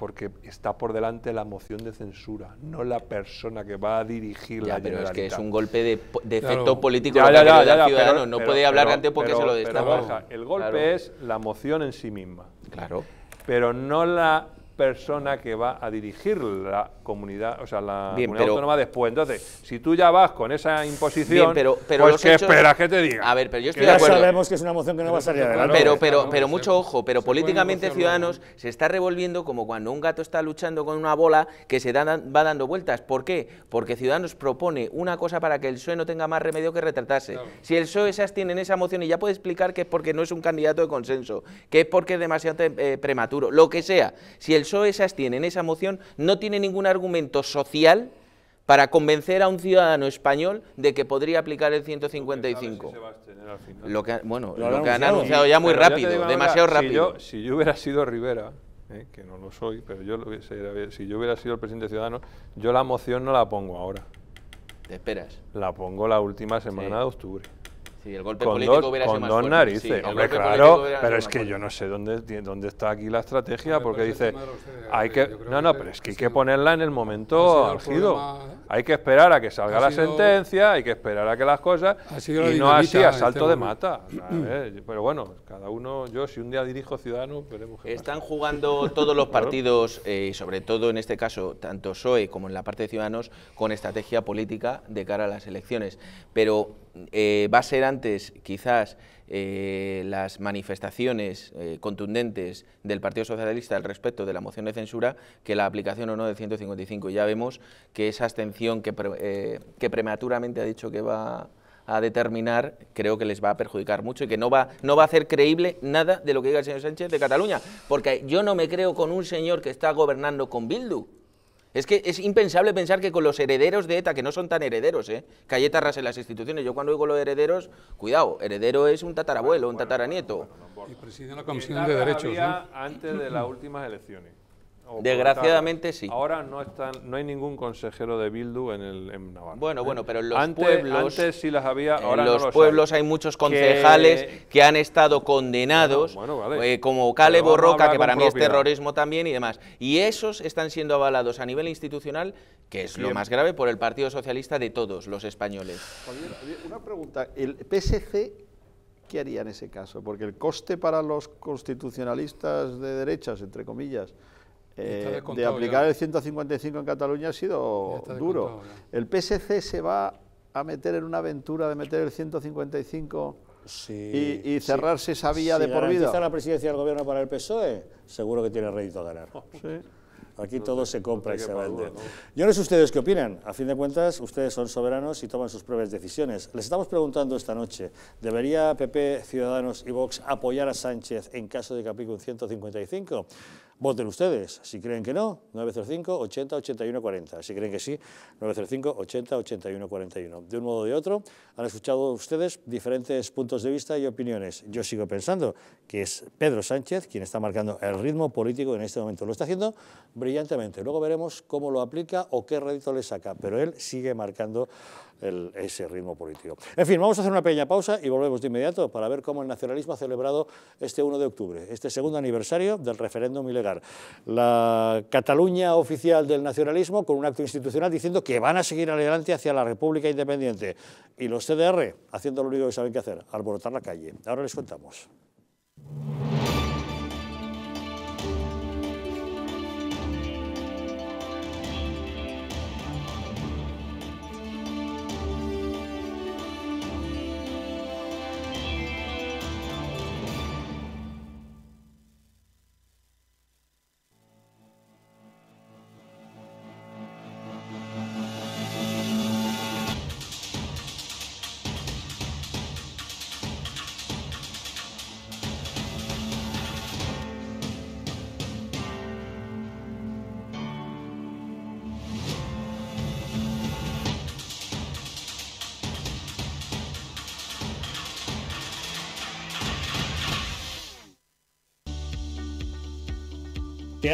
porque está por delante la moción de censura, no la persona que va a dirigir ya, pero es que es un golpe de, efecto político ya, ya, ciudadano, no puede hablar antes porque se lo destapa. el golpe es la moción en sí misma. Claro. Pero no la persona que va a dirigir la comunidad, o sea, la comunidad autónoma después. Entonces, si tú ya vas con esa imposición, pero, pero pues que esperas que te diga? A ver, pero yo estoy de Ya sabemos que es una moción que no va a salir adelante. Pero, pero, pero mucho ojo, pero políticamente Ciudadanos se está revolviendo como cuando un gato está luchando con una bola que se va dando vueltas. ¿Por qué? Porque Ciudadanos propone una cosa para que el PSOE no tenga más remedio que retratarse. Si el PSOE se abstiene en esa moción y ya puede explicar que es porque no es un candidato de consenso, que es porque es demasiado eh, prematuro, lo que sea. Si el esas tienen esa moción no tiene ningún argumento social para convencer a un ciudadano español de que podría aplicar el 155. Lo que, bueno, lo, que han anunciado ya muy rápido, demasiado rápido. Si yo, hubiera sido Rivera, eh, que no lo soy, pero yo lo si yo hubiera sido el presidente ciudadano, yo la moción no la pongo ahora. Te esperas. La pongo la última semana de octubre el golpe con dos, narices. Hombre, claro, pero es que yo no sé dónde, dónde está aquí la estrategia, porque pues dice, hay que, no, no, pero es que hay que ponerla en el momento álgido. ¿eh? hay que esperar a que salga la sentencia, hay que esperar a que las cosas, y no así este a salto de mata. pero bueno, cada uno, yo si un día dirijo Ciudadanos, Están jugando todos los partidos, eh, y sobre todo en este caso, tanto PSOE como en la parte de Ciudadanos, con estrategia política de cara a las elecciones, pero eh, va a ser antes quizás eh, las manifestaciones eh, contundentes del Partido Socialista al respecto de la moción de censura que la aplicación o no de 155. Ya vemos que esa abstención que, prematuramente ha dicho que va a determinar, creo que les va a perjudicar mucho y que no va, no va a hacer creíble nada de lo que diga el señor Sánchez de Cataluña, porque yo no me creo con un señor que está gobernando con Bildu. Es que es impensable pensar que con los herederos de ETA, que no son tan herederos, ¿eh? que hay en las instituciones. Yo cuando digo los herederos, cuidado, heredero es un tatarabuelo, un tataranieto. y preside la Comisión de Derechos. antes de las últimas elecciones. Desgraciadamente sí. Ahora no están, no hay ningún consejero de Bildu en, el, Navarra. Bueno, ¿eh? bueno, pero en los pueblos. Antes sí las había, ahora los, pueblos hay, muchos concejales que, han estado condenados, eh, como Cale Borroca, que para mí es terrorismo también y demás. Y esos están siendo avalados a nivel institucional, que es lo más grave, por el Partido Socialista de todos los españoles. una pregunta. ¿El PSC ¿qué haría en ese caso? Porque el coste para los constitucionalistas de derechas, entre comillas, eh, de aplicar el 155 en Cataluña ha sido duro. El PSC se va a meter en una aventura de meter el 155 y, cerrarse esa vía de por vida. la presidencia del gobierno para el PSOE? Seguro que tiene rédito a ganar. Aquí todo se compra y se vende. Yo no sé ustedes qué opinan. A fin de cuentas, ustedes son soberanos y toman sus propias decisiones. Les estamos preguntando esta noche, ¿debería PP, Ciudadanos y Vox apoyar a Sánchez en caso de que aplique un 155? Voten ustedes, si creen que no, 905 80 81 40. Si creen que sí, 905 80 81 41. De un modo o de otro, han escuchado ustedes diferentes puntos de vista y opiniones. Yo sigo pensando que es Pedro Sánchez quien está marcando el ritmo político en este momento. Lo está haciendo brillantemente. Luego veremos cómo lo aplica o qué rédito le saca, pero él sigue marcando ese ritmo político. En fin, vamos a hacer una pequeña pausa y volvemos de inmediato para ver cómo el nacionalismo ha celebrado este 1 de octubre, este segundo aniversario del referéndum ilegal. La Cataluña oficial del nacionalismo con un acto institucional diciendo que van a seguir adelante hacia la República Independiente y los CDR haciendo lo único que saben que hacer, alborotar la calle. Ahora les contamos.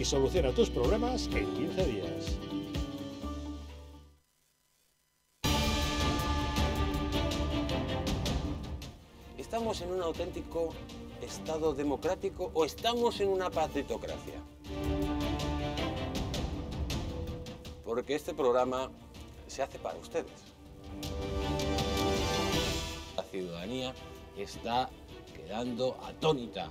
y soluciona tus problemas en 15 días. ¿Estamos en un auténtico Estado democrático o estamos en una pacitocracia? Porque este programa se hace para ustedes. La ciudadanía está quedando atónita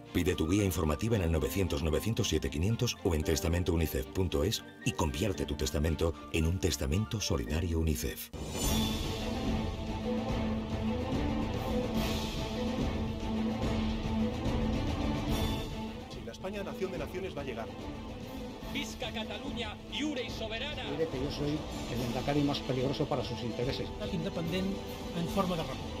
Pide tu guía informativa en el 900-907-500 o en testamentounicef.es y convierte tu testamento en un testamento solidario UNICEF. Si la España nación de naciones va a llegar. Visca Cataluña, Iure y soberana. Mire que yo soy el endacari más peligroso para sus intereses. Independent en forma de república.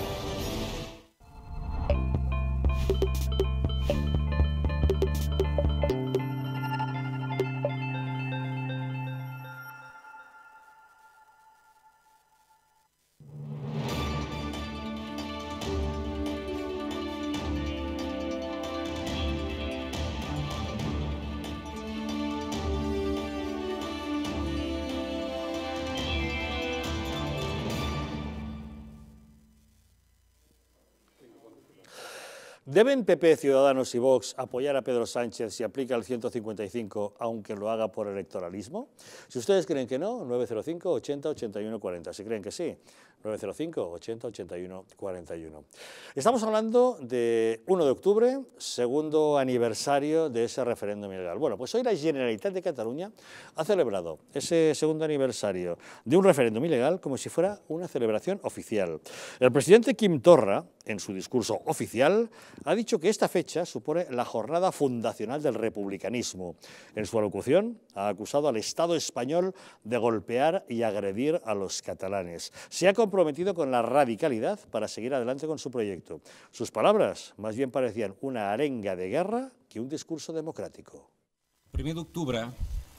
¿Deben PP, Ciudadanos y Vox apoyar a Pedro Sánchez si aplica el 155, aunque lo haga por electoralismo? Si ustedes creen que no, 905 80 81 40. Si creen que sí, 905 80 81 41. Estamos hablando de 1 de octubre, segundo aniversario de ese referéndum ilegal. Bueno, pues hoy la Generalitat de Cataluña ha celebrado ese segundo aniversario de un referéndum ilegal como si fuera una celebración oficial. El presidente Kim Torra, en su discurso oficial, ha dicho que esta fecha supone la jornada fundacional del republicanismo. En su alocución ha acusado al Estado español de golpear y agredir a los catalanes. Se ha comprometido con la radicalidad para seguir adelante con su proyecto. Sus palabras más bien parecían una arenga de guerra que un discurso democrático. El de octubre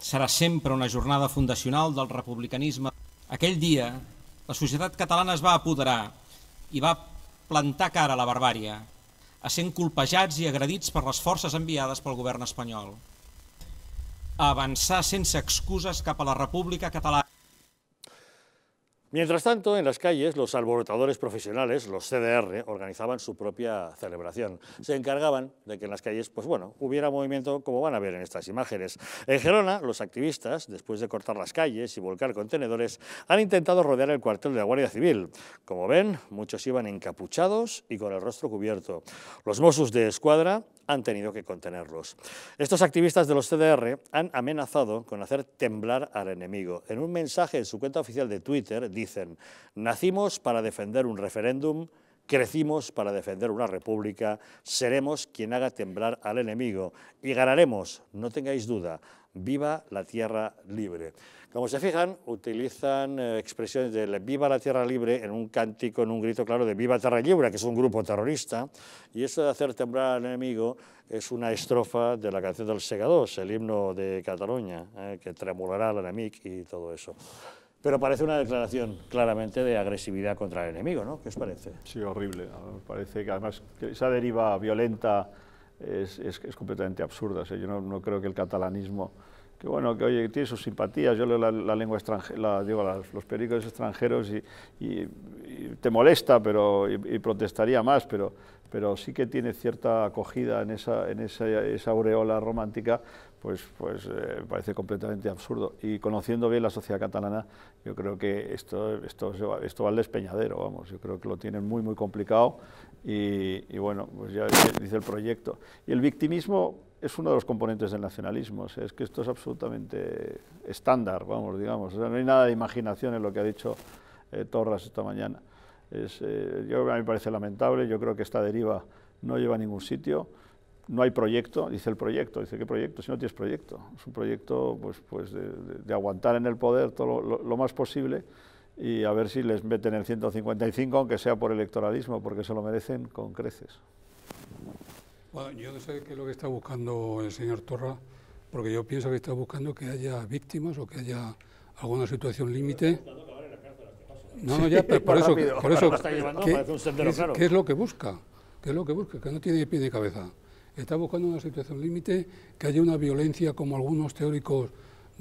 será siempre una jornada fundacional del republicanismo. Aquel día la sociedad catalana se va a apoderar y va a plantar cara a la barbarie. a ser colpejats i agredits per les forces enviades pel govern espanyol. A avançar sense excuses cap a la República Catalana Mientras tanto, en las calles, los alborotadores profesionales, los CDR, organizaban su propia celebración. Se encargaban de que en las calles, pues bueno, hubiera movimiento como van a ver en estas imágenes. En Gerona, los activistas, después de cortar las calles y volcar contenedores, han intentado rodear el cuartel de la Guardia Civil. Como ven, muchos iban encapuchados y con el rostro cubierto. Los Mossos de Escuadra han tenido que contenerlos. Estos activistas de los CDR han amenazado con hacer temblar al enemigo. En un mensaje en su cuenta oficial de Twitter dicen, nacimos para defender un referéndum, crecimos para defender una república, seremos quien haga temblar al enemigo y ganaremos, no tengáis duda, viva la tierra libre. Como se fijan, utilizan eh, expresiones de Viva la Tierra Libre en un cántico, en un grito claro de Viva Tierra Libre, que es un grupo terrorista, y eso de hacer temblar al enemigo es una estrofa de la canción del Segador, el himno de Cataluña, eh, que tremulará al enemigo y todo eso. Pero parece una declaración claramente de agresividad contra el enemigo, ¿no? ¿Qué os parece? Sí, horrible. Parece que además esa deriva violenta es, completamente absurda. yo no creo que el catalanismo que bueno, que oye, tiene sus simpatías, yo leo la, lengua extranjera, digo, los periódicos extranjeros y, te molesta pero, y, protestaría más, pero, pero sí que tiene cierta acogida en esa, en esa, esa aureola romántica, pues, pues eh, parece completamente absurdo. Y conociendo bien la sociedad catalana, yo creo que esto, esto, va, esto va al despeñadero, vamos, yo creo que lo tienen muy, muy complicado y, y bueno, pues ya dice el proyecto. Y el victimismo es uno de los componentes del nacionalismo. es que esto es absolutamente estándar, vamos, digamos. no hay nada de imaginación en lo que ha dicho Torres eh, Torras esta mañana. Eh, yo, a mí me parece lamentable, yo creo que esta deriva no lleva a ningún sitio. No hay proyecto, dice el proyecto, dice qué proyecto, si no tienes proyecto. Es un proyecto pues, pues de, aguantar en el poder todo lo más posible y a ver si les meten el 155, aunque sea por electoralismo, porque se lo merecen con creces. Bueno, yo no sé qué es lo que está buscando el señor Torra, porque yo pienso que está buscando que haya víctimas o que haya alguna situación límite. No, no, ya, pero por eso, por eso ¿qué, ¿qué, es lo que busca? ¿Qué es lo que busca? Que no tiene pie de cabeza. Está buscando una situación límite, que haya una violencia como algunos teóricos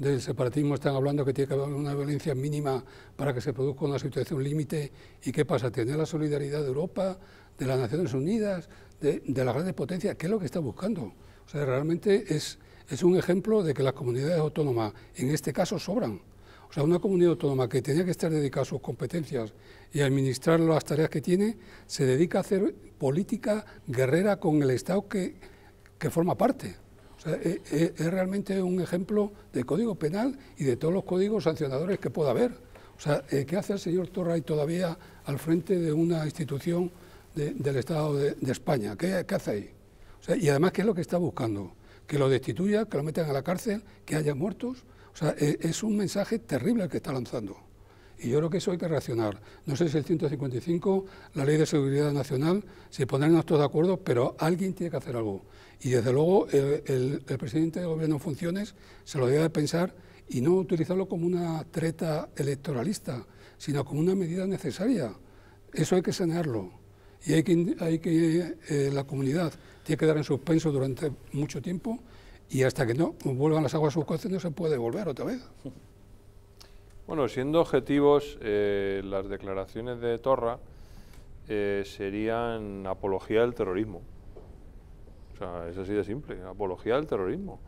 del separatismo están hablando que tiene que haber una violencia mínima para que se produzca una situación límite. ¿Y qué pasa? tener la solidaridad de Europa, de las Naciones Unidas, de, las grandes potencias? ¿Qué es lo que está buscando? O sea, realmente es, un ejemplo de que las comunidades autónomas, en este caso, sobran. O sea, una comunidad autónoma que tenía que estar dedicada a sus competencias y administrar las tareas que tiene, se dedica a hacer política guerrera con el Estado que, que forma parte. Eh, eh, es, realmente un ejemplo de código penal y de todos los códigos sancionadores que pueda haber. O sea, eh, ¿qué hace el señor Torray todavía al frente de una institución del Estado de, España? ¿Qué, hace ahí? y además, ¿qué es lo que está buscando? Que lo destituya, que lo metan a la cárcel, que haya muertos. O sea, es, un mensaje terrible el que está lanzando. Y yo creo que eso hay que reaccionar. No sé si el 155, la Ley de Seguridad Nacional, se si ponernos todos de acuerdo, pero alguien tiene que hacer algo. Y desde luego el, presidente de gobierno funciones se lo debe pensar y no utilizarlo como una treta electoralista, sino como una medida necesaria. Eso hay que sanearlo y hay que, hay que eh, la comunidad tiene que quedar en suspenso durante mucho tiempo y hasta que no vuelvan las aguas a coches no se puede volver otra vez. Bueno, siendo objetivos, eh, las declaraciones de Torra eh, serían apología del terrorismo es así de simple, apología del terrorismo.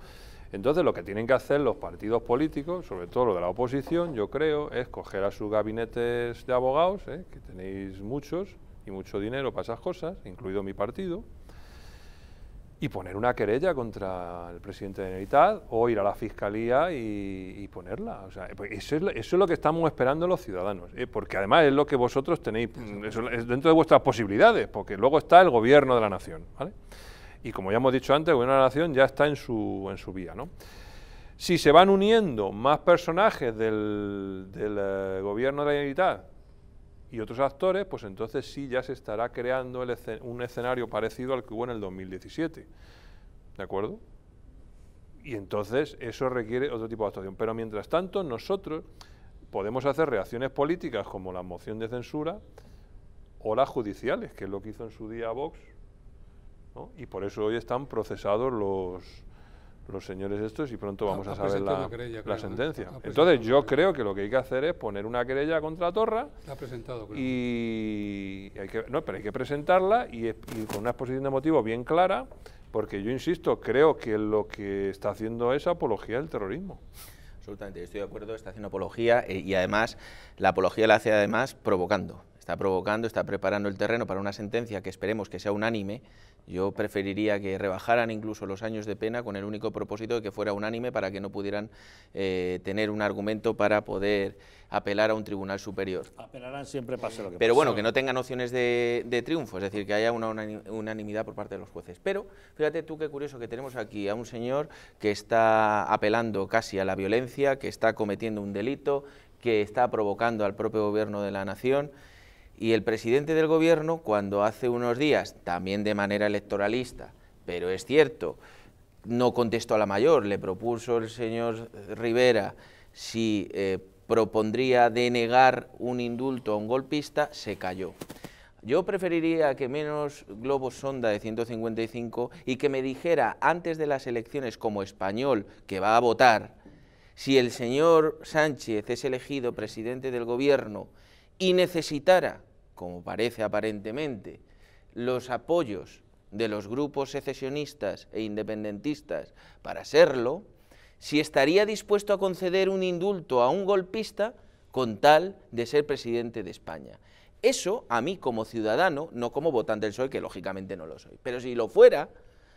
Entonces lo que tienen que hacer los partidos políticos, sobre todo lo de la oposición, yo creo, es coger a sus gabinetes de abogados, ¿eh? que tenéis muchos y mucho dinero para esas cosas, incluido mi partido, y poner una querella contra el presidente de Generalitat o ir a la fiscalía y, ponerla. O sea, pues eso, es, lo, eso es lo que estamos esperando los ciudadanos, ¿eh? porque además es lo que vosotros tenéis, es dentro de vuestras posibilidades, porque luego está el gobierno de la nación. ¿vale? y como ya hemos dicho antes, el gobierno nación ya está en su, en su vía. ¿no? Si se van uniendo más personajes del, eh, gobierno de la Generalitat y otros actores, pues entonces sí ya se estará creando un escenario parecido al que hubo en el 2017. ¿De acuerdo? Y entonces eso requiere otro tipo de actuación. Pero mientras tanto, nosotros podemos hacer reacciones políticas como la moción de censura o las judiciales, que es lo que hizo en su día Vox y por eso hoy están procesados los, los señores estos y pronto vamos a saber la, sentencia. Entonces yo creo que lo que hay que hacer es poner una querella contra Torra ha presentado, y pero hay que presentarla y, con una exposición de motivo bien clara, porque yo insisto, creo que lo que está haciendo es apología del terrorismo. Absolutamente, estoy de acuerdo, está haciendo apología eh, y además la apología la hace además provocando está provocando, está preparando el terreno para una sentencia que esperemos que sea unánime. Yo preferiría que rebajaran incluso los años de pena con el único propósito de que fuera unánime para que no pudieran eh, tener un argumento para poder apelar a un tribunal superior. Apelarán siempre pase lo que Pero bueno, que no tengan opciones de, de, triunfo, es decir, que haya una unanimidad por parte de los jueces. Pero fíjate tú qué curioso que tenemos aquí a un señor que está apelando casi a la violencia, que está cometiendo un delito, que está provocando al propio gobierno de la nación. Y el presidente del gobierno, cuando hace unos días, también de manera electoralista, pero es cierto, no contestó a la mayor, le propuso el señor Rivera si eh, propondría denegar un indulto a un golpista, se cayó. Yo preferiría que menos globos sonda de 155 y que me dijera antes de las elecciones como español que va a votar, si el señor Sánchez es elegido presidente del gobierno y necesitara, como parece aparentemente, los apoyos de los grupos secesionistas e independentistas para serlo, si estaría dispuesto a conceder un indulto a un golpista con tal de ser presidente de España. Eso a mí como ciudadano, no como votante del PSOE, que lógicamente no lo soy, pero si lo fuera,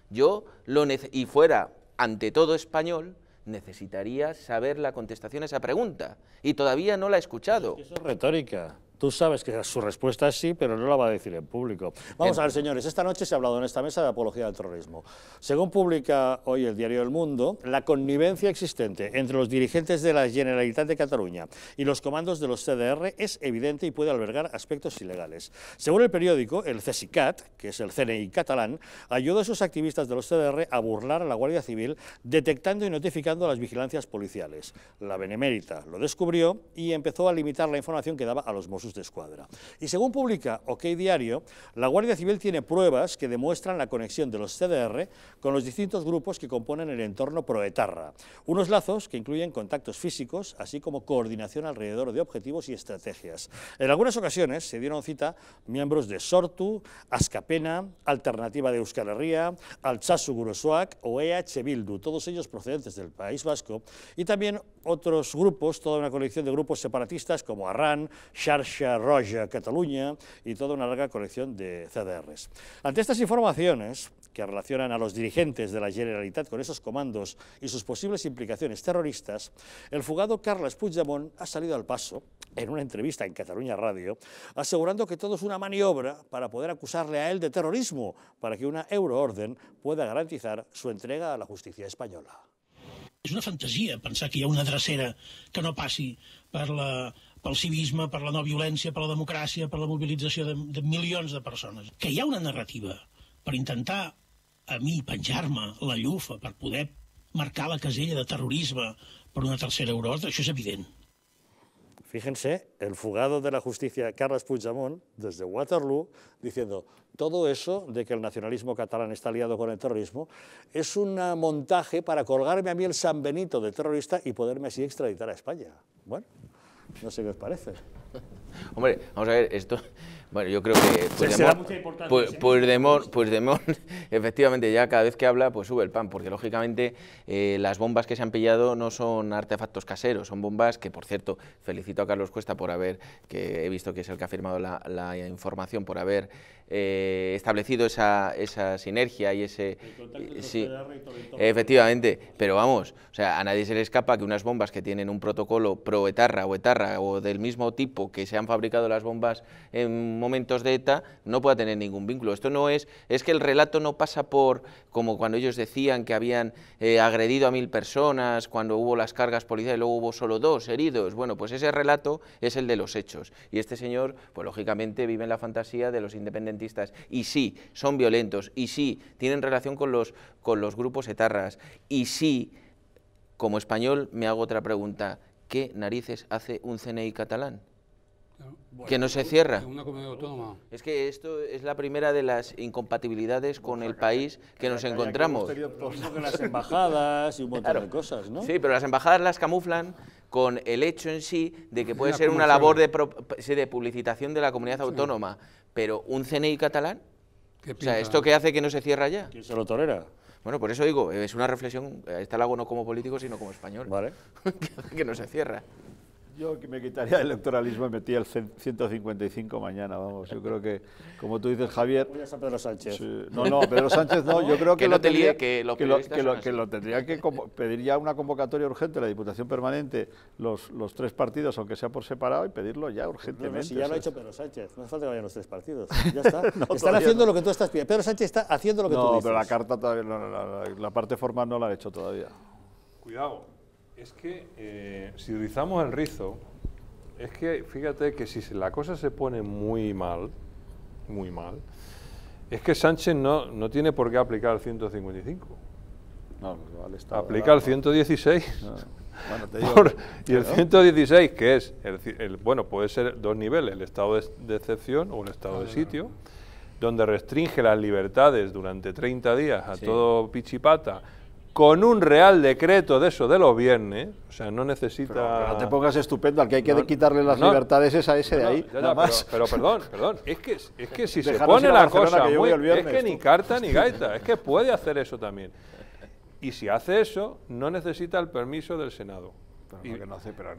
yo lo y fuera ante todo español, necesitaría saber la contestación a esa pregunta. Y todavía no la he escuchado. Eso es retórica. Tú sabes que su respuesta es sí, pero no la va a decir en público. Vamos a ver, señores, esta noche se ha hablado en esta mesa de apología del terrorismo. Según publica hoy el diario del Mundo, la connivencia existente entre los dirigentes de la Generalitat de Cataluña y los comandos de los CDR es evidente y puede albergar aspectos ilegales. Según el periódico, el CSICAT, que es el CNI catalán, ayudó a esos activistas de los CDR a burlar a la Guardia Civil detectando y notificando las vigilancias policiales. La Benemérita lo descubrió y empezó a limitar la información que daba a los Mossos de Escuadra. Y según publica OK Diario, la Guardia Civil tiene pruebas que demuestran la conexión de los CDR con los distintos grupos que componen el entorno proetarra, unos lazos que incluyen contactos físicos, así como coordinación alrededor de objetivos y estrategias. En algunas ocasiones se dieron cita miembros de Sortu, ASCAPENA, Alternativa de Euskal Herria, Altsasu o EH Bildu, todos ellos procedentes del País Vasco, y también otros grupos, toda una colección de grupos separatistas como Arran, Xarxa Roja Cataluña y toda una larga colección de CDRs. Ante estas informaciones, que relacionan a los dirigentes de la Generalitat con esos comandos y sus posibles implicaciones terroristas, el fugado Carles Puigdemont ha salido al paso, en una entrevista en Cataluña Radio, asegurando que todo es una maniobra para poder acusarle a él de terrorismo, para que una euroorden pueda garantizar su entrega a la justicia española. És una fantasia pensar que hi ha una drecera que no passi per la, pel civisme, per la no violència, per la democràcia, per la mobilització de, de milions de persones. Que hi ha una narrativa per intentar a mi penjar-me la llufa per poder marcar la casella de terrorisme per una tercera euro, això és evident. Fíjense, el fugado de la justicia Carles Puigdemont, desde Waterloo, diciendo todo eso de que el nacionalismo catalán está aliado con el terrorismo, es un montaje para colgarme a mí el San Benito de terrorista y poderme así extraditar a España. Bueno, no sé qué os parece. Hombre, vamos a ver, esto bueno, yo creo que pues demón. efectivamente, ya cada vez que habla, pues sube el pan, porque lógicamente eh, las bombas que se han pillado no son artefactos caseros, son bombas que, por cierto, felicito a Carlos Cuesta por haber, que he visto que es el que ha firmado la información, por haber eh, establecido esa, sinergia y ese... Eh, efectivamente, pero vamos, o sea, a nadie se le escapa que unas bombas que tienen un protocolo pro-etarra o etarra o del mismo tipo que se han fabricado las bombas en momentos de ETA no pueda tener ningún vínculo. Esto no es... Es que el relato no pasa por, como cuando ellos decían que habían eh, agredido a mil personas, cuando hubo las cargas policiales y luego hubo solo dos heridos. Bueno, pues ese relato es el de los hechos. Y este señor, pues lógicamente vive en la fantasía de los independientes y sí, son violentos, y sí, tienen relación con los, con los grupos etarras, y sí, como español me hago otra pregunta, ¿qué narices hace un CNI catalán? que no se cierra. Es que esto es la primera de las incompatibilidades con el país que nos encontramos. las embajadas y un montón de cosas, Sí, pero las embajadas las camuflan con el hecho en sí de que puede ser una labor de, publicitación de la comunidad autónoma, pero un CNI catalán, ¿esto qué hace que no se cierra ya? se lo tolera? Bueno, por eso digo, es una reflexión, eh, está la no como político, sino como español. Vale. que no se cierra. Yo que me quitaría el electoralismo y metía el 155 mañana, vamos. Yo creo que, como tú dices, Javier... Voy a San Pedro Sánchez. no, no, Pedro Sánchez no. Yo creo que, lo tendría, que, lo que, que, una convocatoria urgente la Diputación Permanente, los, tres partidos, aunque sea por separado, y pedirlo ya urgentemente. No, si ya lo ha hecho Pedro Sánchez. No hace falta que vayan los tres partidos. Ya está. Están haciendo lo que tú estás pidiendo. Pedro Sánchez está haciendo lo que tú dices. No, pero la carta todavía... La, la parte formal no la ha hecho todavía. Cuidado. Es que eh, si rizamos el rizo, es que fíjate que si la cosa se pone muy mal, muy mal, es que Sánchez no, tiene por qué aplicar el 155. No, al Estado. Aplica el 116. Ah, y el 116, que es, el, bueno, puede ser dos niveles, el estado de, excepción o el estado de sitio, donde restringe las libertades durante 30 días a todo pichipata, con un real decreto de eso de los viernes, o sea, no necesita... no te pongas estupendo, al que hay que quitarle las libertades es a ese de ahí, nada más. Pero, perdón, perdón, es que, es que si se pone la cosa muy, Es que ni carta ni gaita, es que puede hacer eso también. Y si hace eso, no necesita el permiso del Senado.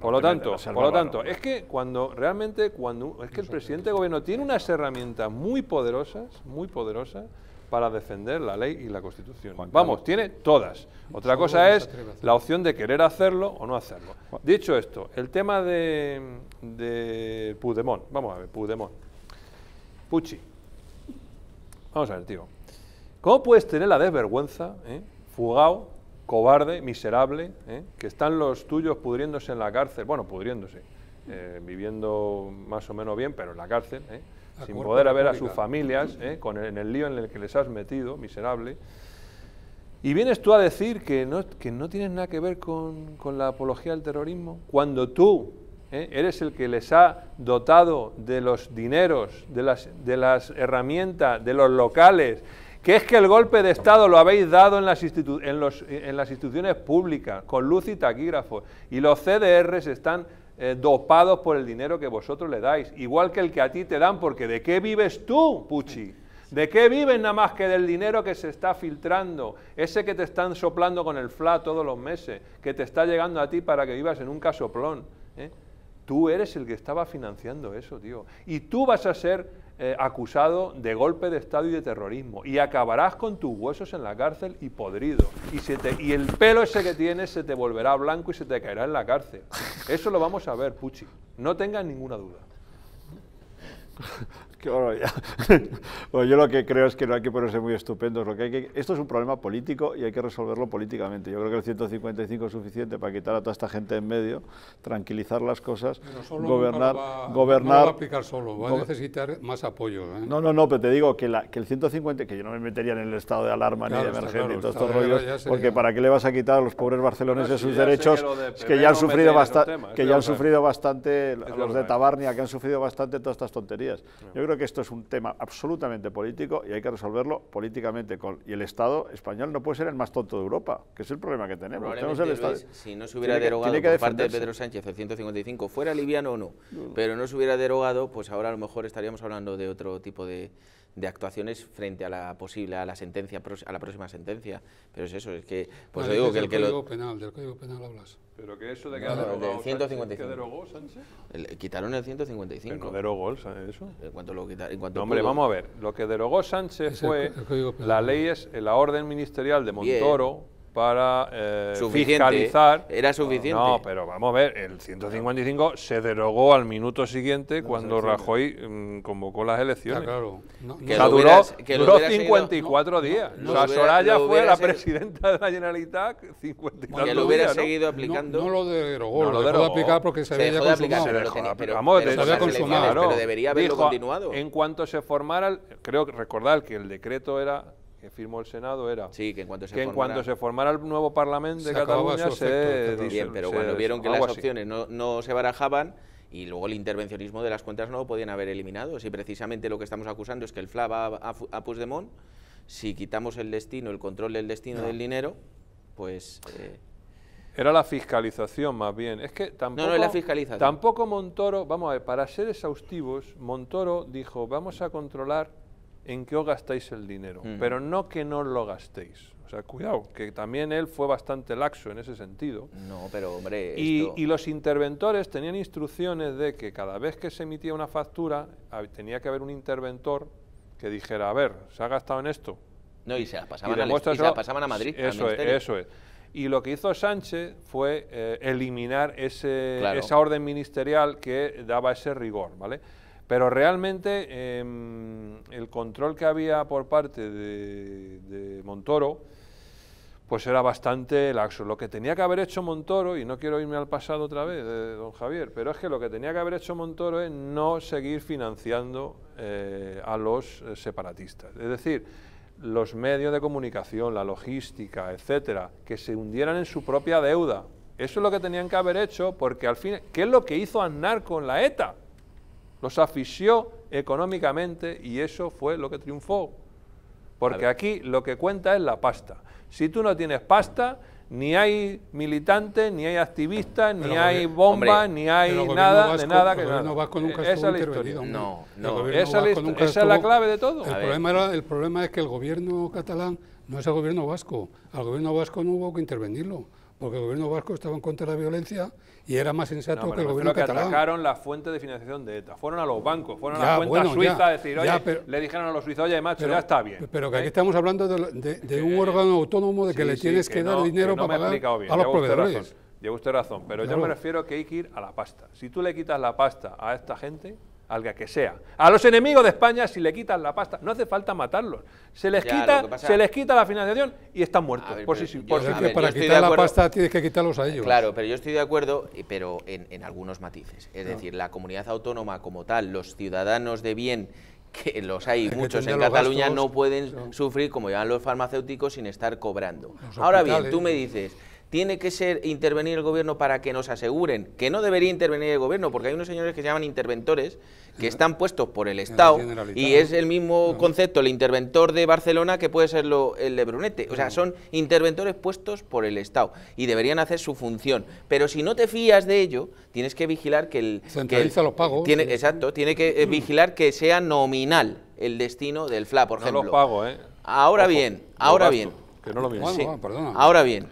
por lo tanto, por lo tanto, es que cuando realmente cuando es que el presidente de gobierno tiene unas herramientas muy poderosas, muy poderosas, para defender la ley y la Constitución. Vamos, tiene todas. Otra cosa es la opción de querer hacerlo o no hacerlo. Dicho esto, el tema de, de Vamos a ver, Pudemón. Pucci. Vamos a ver, tío. ¿Cómo puedes tener la desvergüenza, eh, fugado, cobarde, miserable, eh, que están los tuyos pudriéndose en la cárcel? Bueno, pudriéndose. Eh, viviendo más o menos bien, pero en la cárcel, ¿eh? sin poder ver a sus familias, eh, en el lío en el que les has metido, miserable. Y vienes tú a decir que no, que no tienes nada que ver con, la apología del terrorismo, cuando tú eh, eres el que les ha dotado de los dineros, de las, de las herramientas, de los locales, que es que el golpe de Estado lo habéis dado en las, en en las instituciones públicas, con luz y taquígrafos, y los CDRs están eh, dopados por el dinero que vosotros le dais, igual que el que a ti te dan, porque ¿de qué vives tú, Puchi? ¿De qué vives nada más que del dinero que se está filtrando? Ese que te están soplando con el fla todos los meses, que te está llegando a ti para que vivas en un casoplón. ¿eh? Tú eres el que estaba financiando eso, tío. Y tú vas a ser eh, acusado de golpe de Estado y de terrorismo. Y acabarás con tus huesos en la cárcel y podrido. Y, y el pelo ese que tienes se te volverá blanco y se te caerá en la cárcel. Eso lo vamos a ver, Puchi. No tengas ninguna duda. yo lo que creo es que no hay que ponerse muy estupendos. Lo que esto es un problema político y hay que resolverlo políticamente. Yo creo que el 155 es suficiente para quitar a toda esta gente en medio, tranquilizar las cosas, gobernar. gobernar no va a aplicar solo, va a necesitar más apoyo. ¿eh? No, no, no, pero te digo que, la, que el 150, que yo no me metería en el estado de alarma ni de emergencia y todos estos rollos, porque ¿para qué le vas a quitar a los pobres barceloneses sus derechos que ya han sufrido, bastante, que ya han sufrido bastante, los de Tabarnia, que han sufrido bastante todas estas tonterías? creo que esto es un tema absolutamente político y hay que resolverlo políticamente. Con, y el Estado español no puede ser el más tonto de Europa, que es el problema que tenemos. si no se hubiera derogado parte de Pedro Sánchez el 155, fuera liviano o no, pero no se hubiera derogado, pues ahora a lo mejor estaríamos hablando de otro tipo de, de actuaciones frente a la posible, a la sentencia, a la próxima sentencia. Pero es eso, es que, pues no, digo que el que lo... Penal, del Código Penal hablas. Pero que eso de que no, derogó, 155. ¿Que derogó Sánchez? El, quitaron el 155. Pero no derogó eso. En cuanto lo quitaron, en cuanto no, hombre, vamos a ver. Lo que derogó Sánchez fue el, la ley es la orden ministerial de Montoro para eh, eh, fiscalizar. Era suficiente. No, pero vamos a ver, el 155 se derogó al minuto siguiente cuando Rajoy mm, convocó las elecciones. Ya claro. Que o sea, duró, hubieras, 54 días. o sea, Soraya fue la presidenta de la Generalitat 54 Que lo hubiera seguido aplicando. No, lo derogó, lo, dejó de aplicar porque se, había consumado. pero, debería haberlo continuado. En cuanto se formara, creo recordar que el decreto era firmó el Senado era sí, que en cuanto se, que formara, en cuanto se formara el nuevo Parlamento de Cataluña se... bien, pero cuando vieron que las opciones no, se barajaban y luego el intervencionismo de las cuentas no lo podían haber eliminado. Si precisamente lo que estamos acusando es que el Flava a, a si quitamos el destino, el control del destino del dinero, pues... Eh, era la fiscalización más bien. Es que tampoco, no, no, la fiscalización. tampoco Montoro, vamos a ver, para ser exhaustivos, Montoro dijo, vamos a controlar en qué os gastáis el dinero, pero no que no lo gastéis. O sea, cuidado, que también él fue bastante laxo en ese sentido. No, pero hombre. Y, los interventores tenían instrucciones de que cada vez que se emitía una factura, tenía que haber un interventor que dijera, a ver, se ha gastado en esto. No, y se las pasaban, a Madrid. Eso es, eso es. Y lo que hizo Sánchez fue eh, eliminar ese, esa orden ministerial que daba ese rigor, ¿vale? Pero realmente em, el control que había por parte de, Montoro, pues era bastante laxo. Lo que tenía que haber hecho Montoro, y no quiero irme al pasado otra vez, eh, don Javier, pero es que lo que tenía que haber hecho Montoro es no seguir financiando eh, a los eh, separatistas. Es decir, los medios de comunicación, la logística, etcétera, que se hundieran en su propia deuda. Eso es lo que tenían que haber hecho, porque al fin, ¿qué es lo que hizo Aznar con la ETA? Los asfixió económicamente y eso fue lo que triunfó. Porque aquí lo que cuenta es la pasta. Si tú no tienes pasta, ni hay militantes, ni hay activistas, ni hay bombas, ni hay nada de nada que Vasco nunca No, no. Esa, esa es la clave de todo. El problema, era, el problema es que el gobierno catalán no es el gobierno vasco. Al gobierno vasco no hubo que intervenirlo porque el gobierno vasco estaba en contra de la violencia y era más sensato que el gobierno que catalán. atacaron la fuente de financiación de ETA, fueron a los bancos, fueron a la cuenta bueno, suiza a decir, oye, le dijeron a los suizos, oye, macho, pero, ya está bien. Pero que aquí ¿eh? estamos hablando de, de, un órgano autónomo de que le tienes que, dar dinero para pagar a los proveedores. Lleva usted razón, pero yo me refiero que hay que ir a la pasta. Si tú le quitas la pasta a esta gente, ...alga que sea. A los enemigos de España, si le quitan la pasta, no hace falta matarlos. Se les, quita, se les quita la financiación y están muertos. por si, por si para quitar la pasta tienes que quitarlos a ellos. Claro, pero yo estoy de acuerdo, eh, pero en, algunos matices. Es decir, la comunidad autónoma como tal, los ciudadanos de bien que los hay, muchos en Cataluña no pueden sufrir como llevan los farmacéuticos sin estar cobrando. Ahora bien, tú me dices, tiene que ser intervenir el gobierno para que nos aseguren que no debería intervenir el gobierno, porque hay unos señores que se llaman interventores que están puestos por el Estado y es el mismo concepto, el interventor de Barcelona que puede ser el de Brunete. O sea, son interventores puestos por el Estado y deberían hacer su función. Pero si no te fías de ello, tienes que vigilar que el... Centraliza los pagos. Tiene, Exacto, tiene que eh, vigilar que sea nominal el destino del FLA, por ejemplo. Los pago, ¿eh? Ahora bien, ahora bien. Que no lo Ahora bien,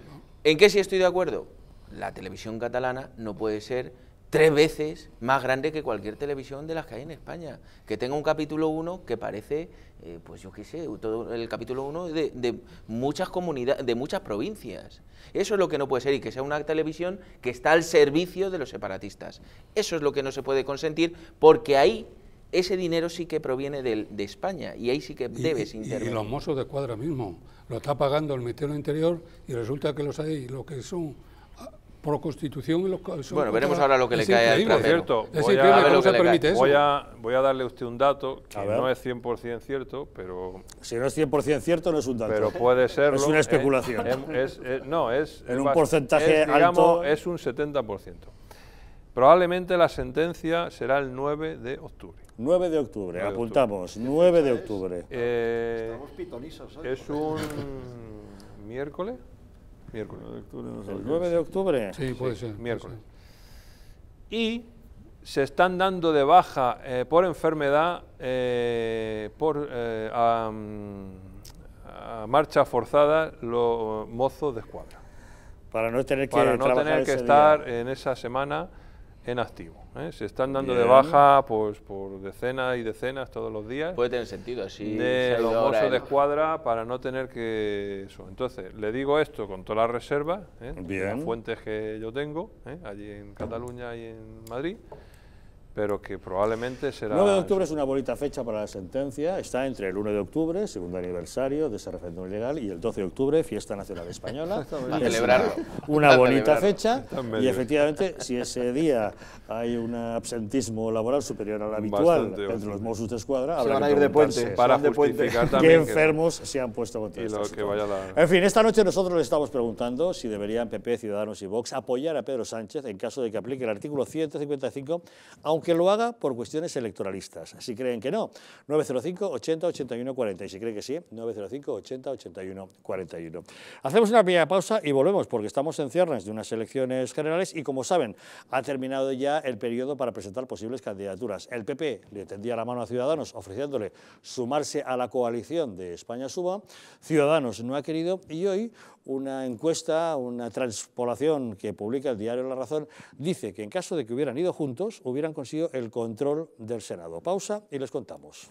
¿En qué sí estoy de acuerdo? La televisión catalana no puede ser tres veces más grande que cualquier televisión de las que hay en España. Que tenga un capítulo 1 que parece, eh, pues yo qué sé, todo el capítulo 1 de, de, muchas comunidades, de muchas provincias. Eso es lo que no puede ser y que sea una televisión que está al servicio de los separatistas. Eso es lo que no se puede consentir porque ahí ese dinero sí que proviene de, España y ahí sí que debes intervenir. Y, los mozos de cuadra mismo, lo está pagando el Ministerio Interior y resulta que los hay, Lo que son ah, por constitución y los Bueno, veremos ahora lo que le cae al cierto, voy a, se permite Voy, a, darle a usted un dato que no es 100% cierto, pero... Si no es 100% cierto, no es un dato. Pero puede ser. es una ¿eh? especulación. Eh, no, es... En un porcentaje digamos, es un 70%. Probablemente la sentencia será el 9 de octubre. 9 de octubre, apuntamos, 9 de octubre. Eh, Estamos pitonizos, Es un miércoles. Miércoles. 9 de octubre. No Sí, puede ser. Miércoles. Y se están dando de baja eh, por enfermedad eh, por mm, a, marcha forzada los mozos de escuadra. Para no tener que, Para no tener que estar en esa semana en activo. ¿eh? Se están dando de baja pues, por decenas y decenas todos los días. Puede tener sentido, así. De los mozos de escuadra para no tener que... Eso. Entonces, le digo esto con toda la reserva. ¿eh? las fuentes que yo tengo, ¿eh? allí en Cataluña y en Madrid pero que probablemente será... 9 de octubre es una bonita fecha para la sentencia, está entre el 1 de octubre, segundo aniversario de ese referéndum ilegal, y el 12 de octubre, Fiesta Nacional Española. a celebrarlo. Una bonita fecha, y efectivamente, si ese día hay un absentismo laboral superior al habitual entre los Mossos de Escuadra, habrá Para también... ¿Qué enfermos se han puesto contra En fin, esta noche nosotros le estamos preguntando si deberían PP, Ciudadanos y Vox apoyar a Pedro Sánchez en caso de que aplique el artículo 155, aunque que lo haga por cuestiones electoralistas. Si creen que no, 905 80 81 40. Y si creen que sí, 905 80 81 41. Hacemos una pequeña pausa y volvemos porque estamos en ciernes de unas elecciones generales y como saben, ha terminado ya el periodo para presentar posibles candidaturas. El PP le tendía la mano a Ciudadanos ofreciéndole sumarse a la coalición de España Suba. Ciudadanos no ha querido y hoy una encuesta, una transpolación que publica el diario La Razón, dice que en caso de que hubieran ido juntos, hubieran conseguido el control del Senado. Pausa y les contamos.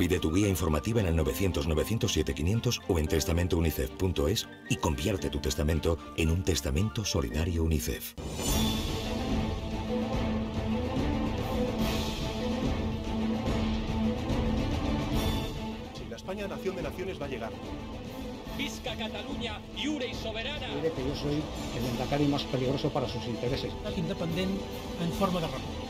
Pide tu guía informativa en el 900-907-500 o en testamentounicef.es y convierte tu testamento en un testamento solidario UNICEF. Si la España nación de naciones va a llegar. Visca Cataluña, iure y soberana. Mire que yo soy el endacari más peligroso para sus intereses. Independent en forma de república.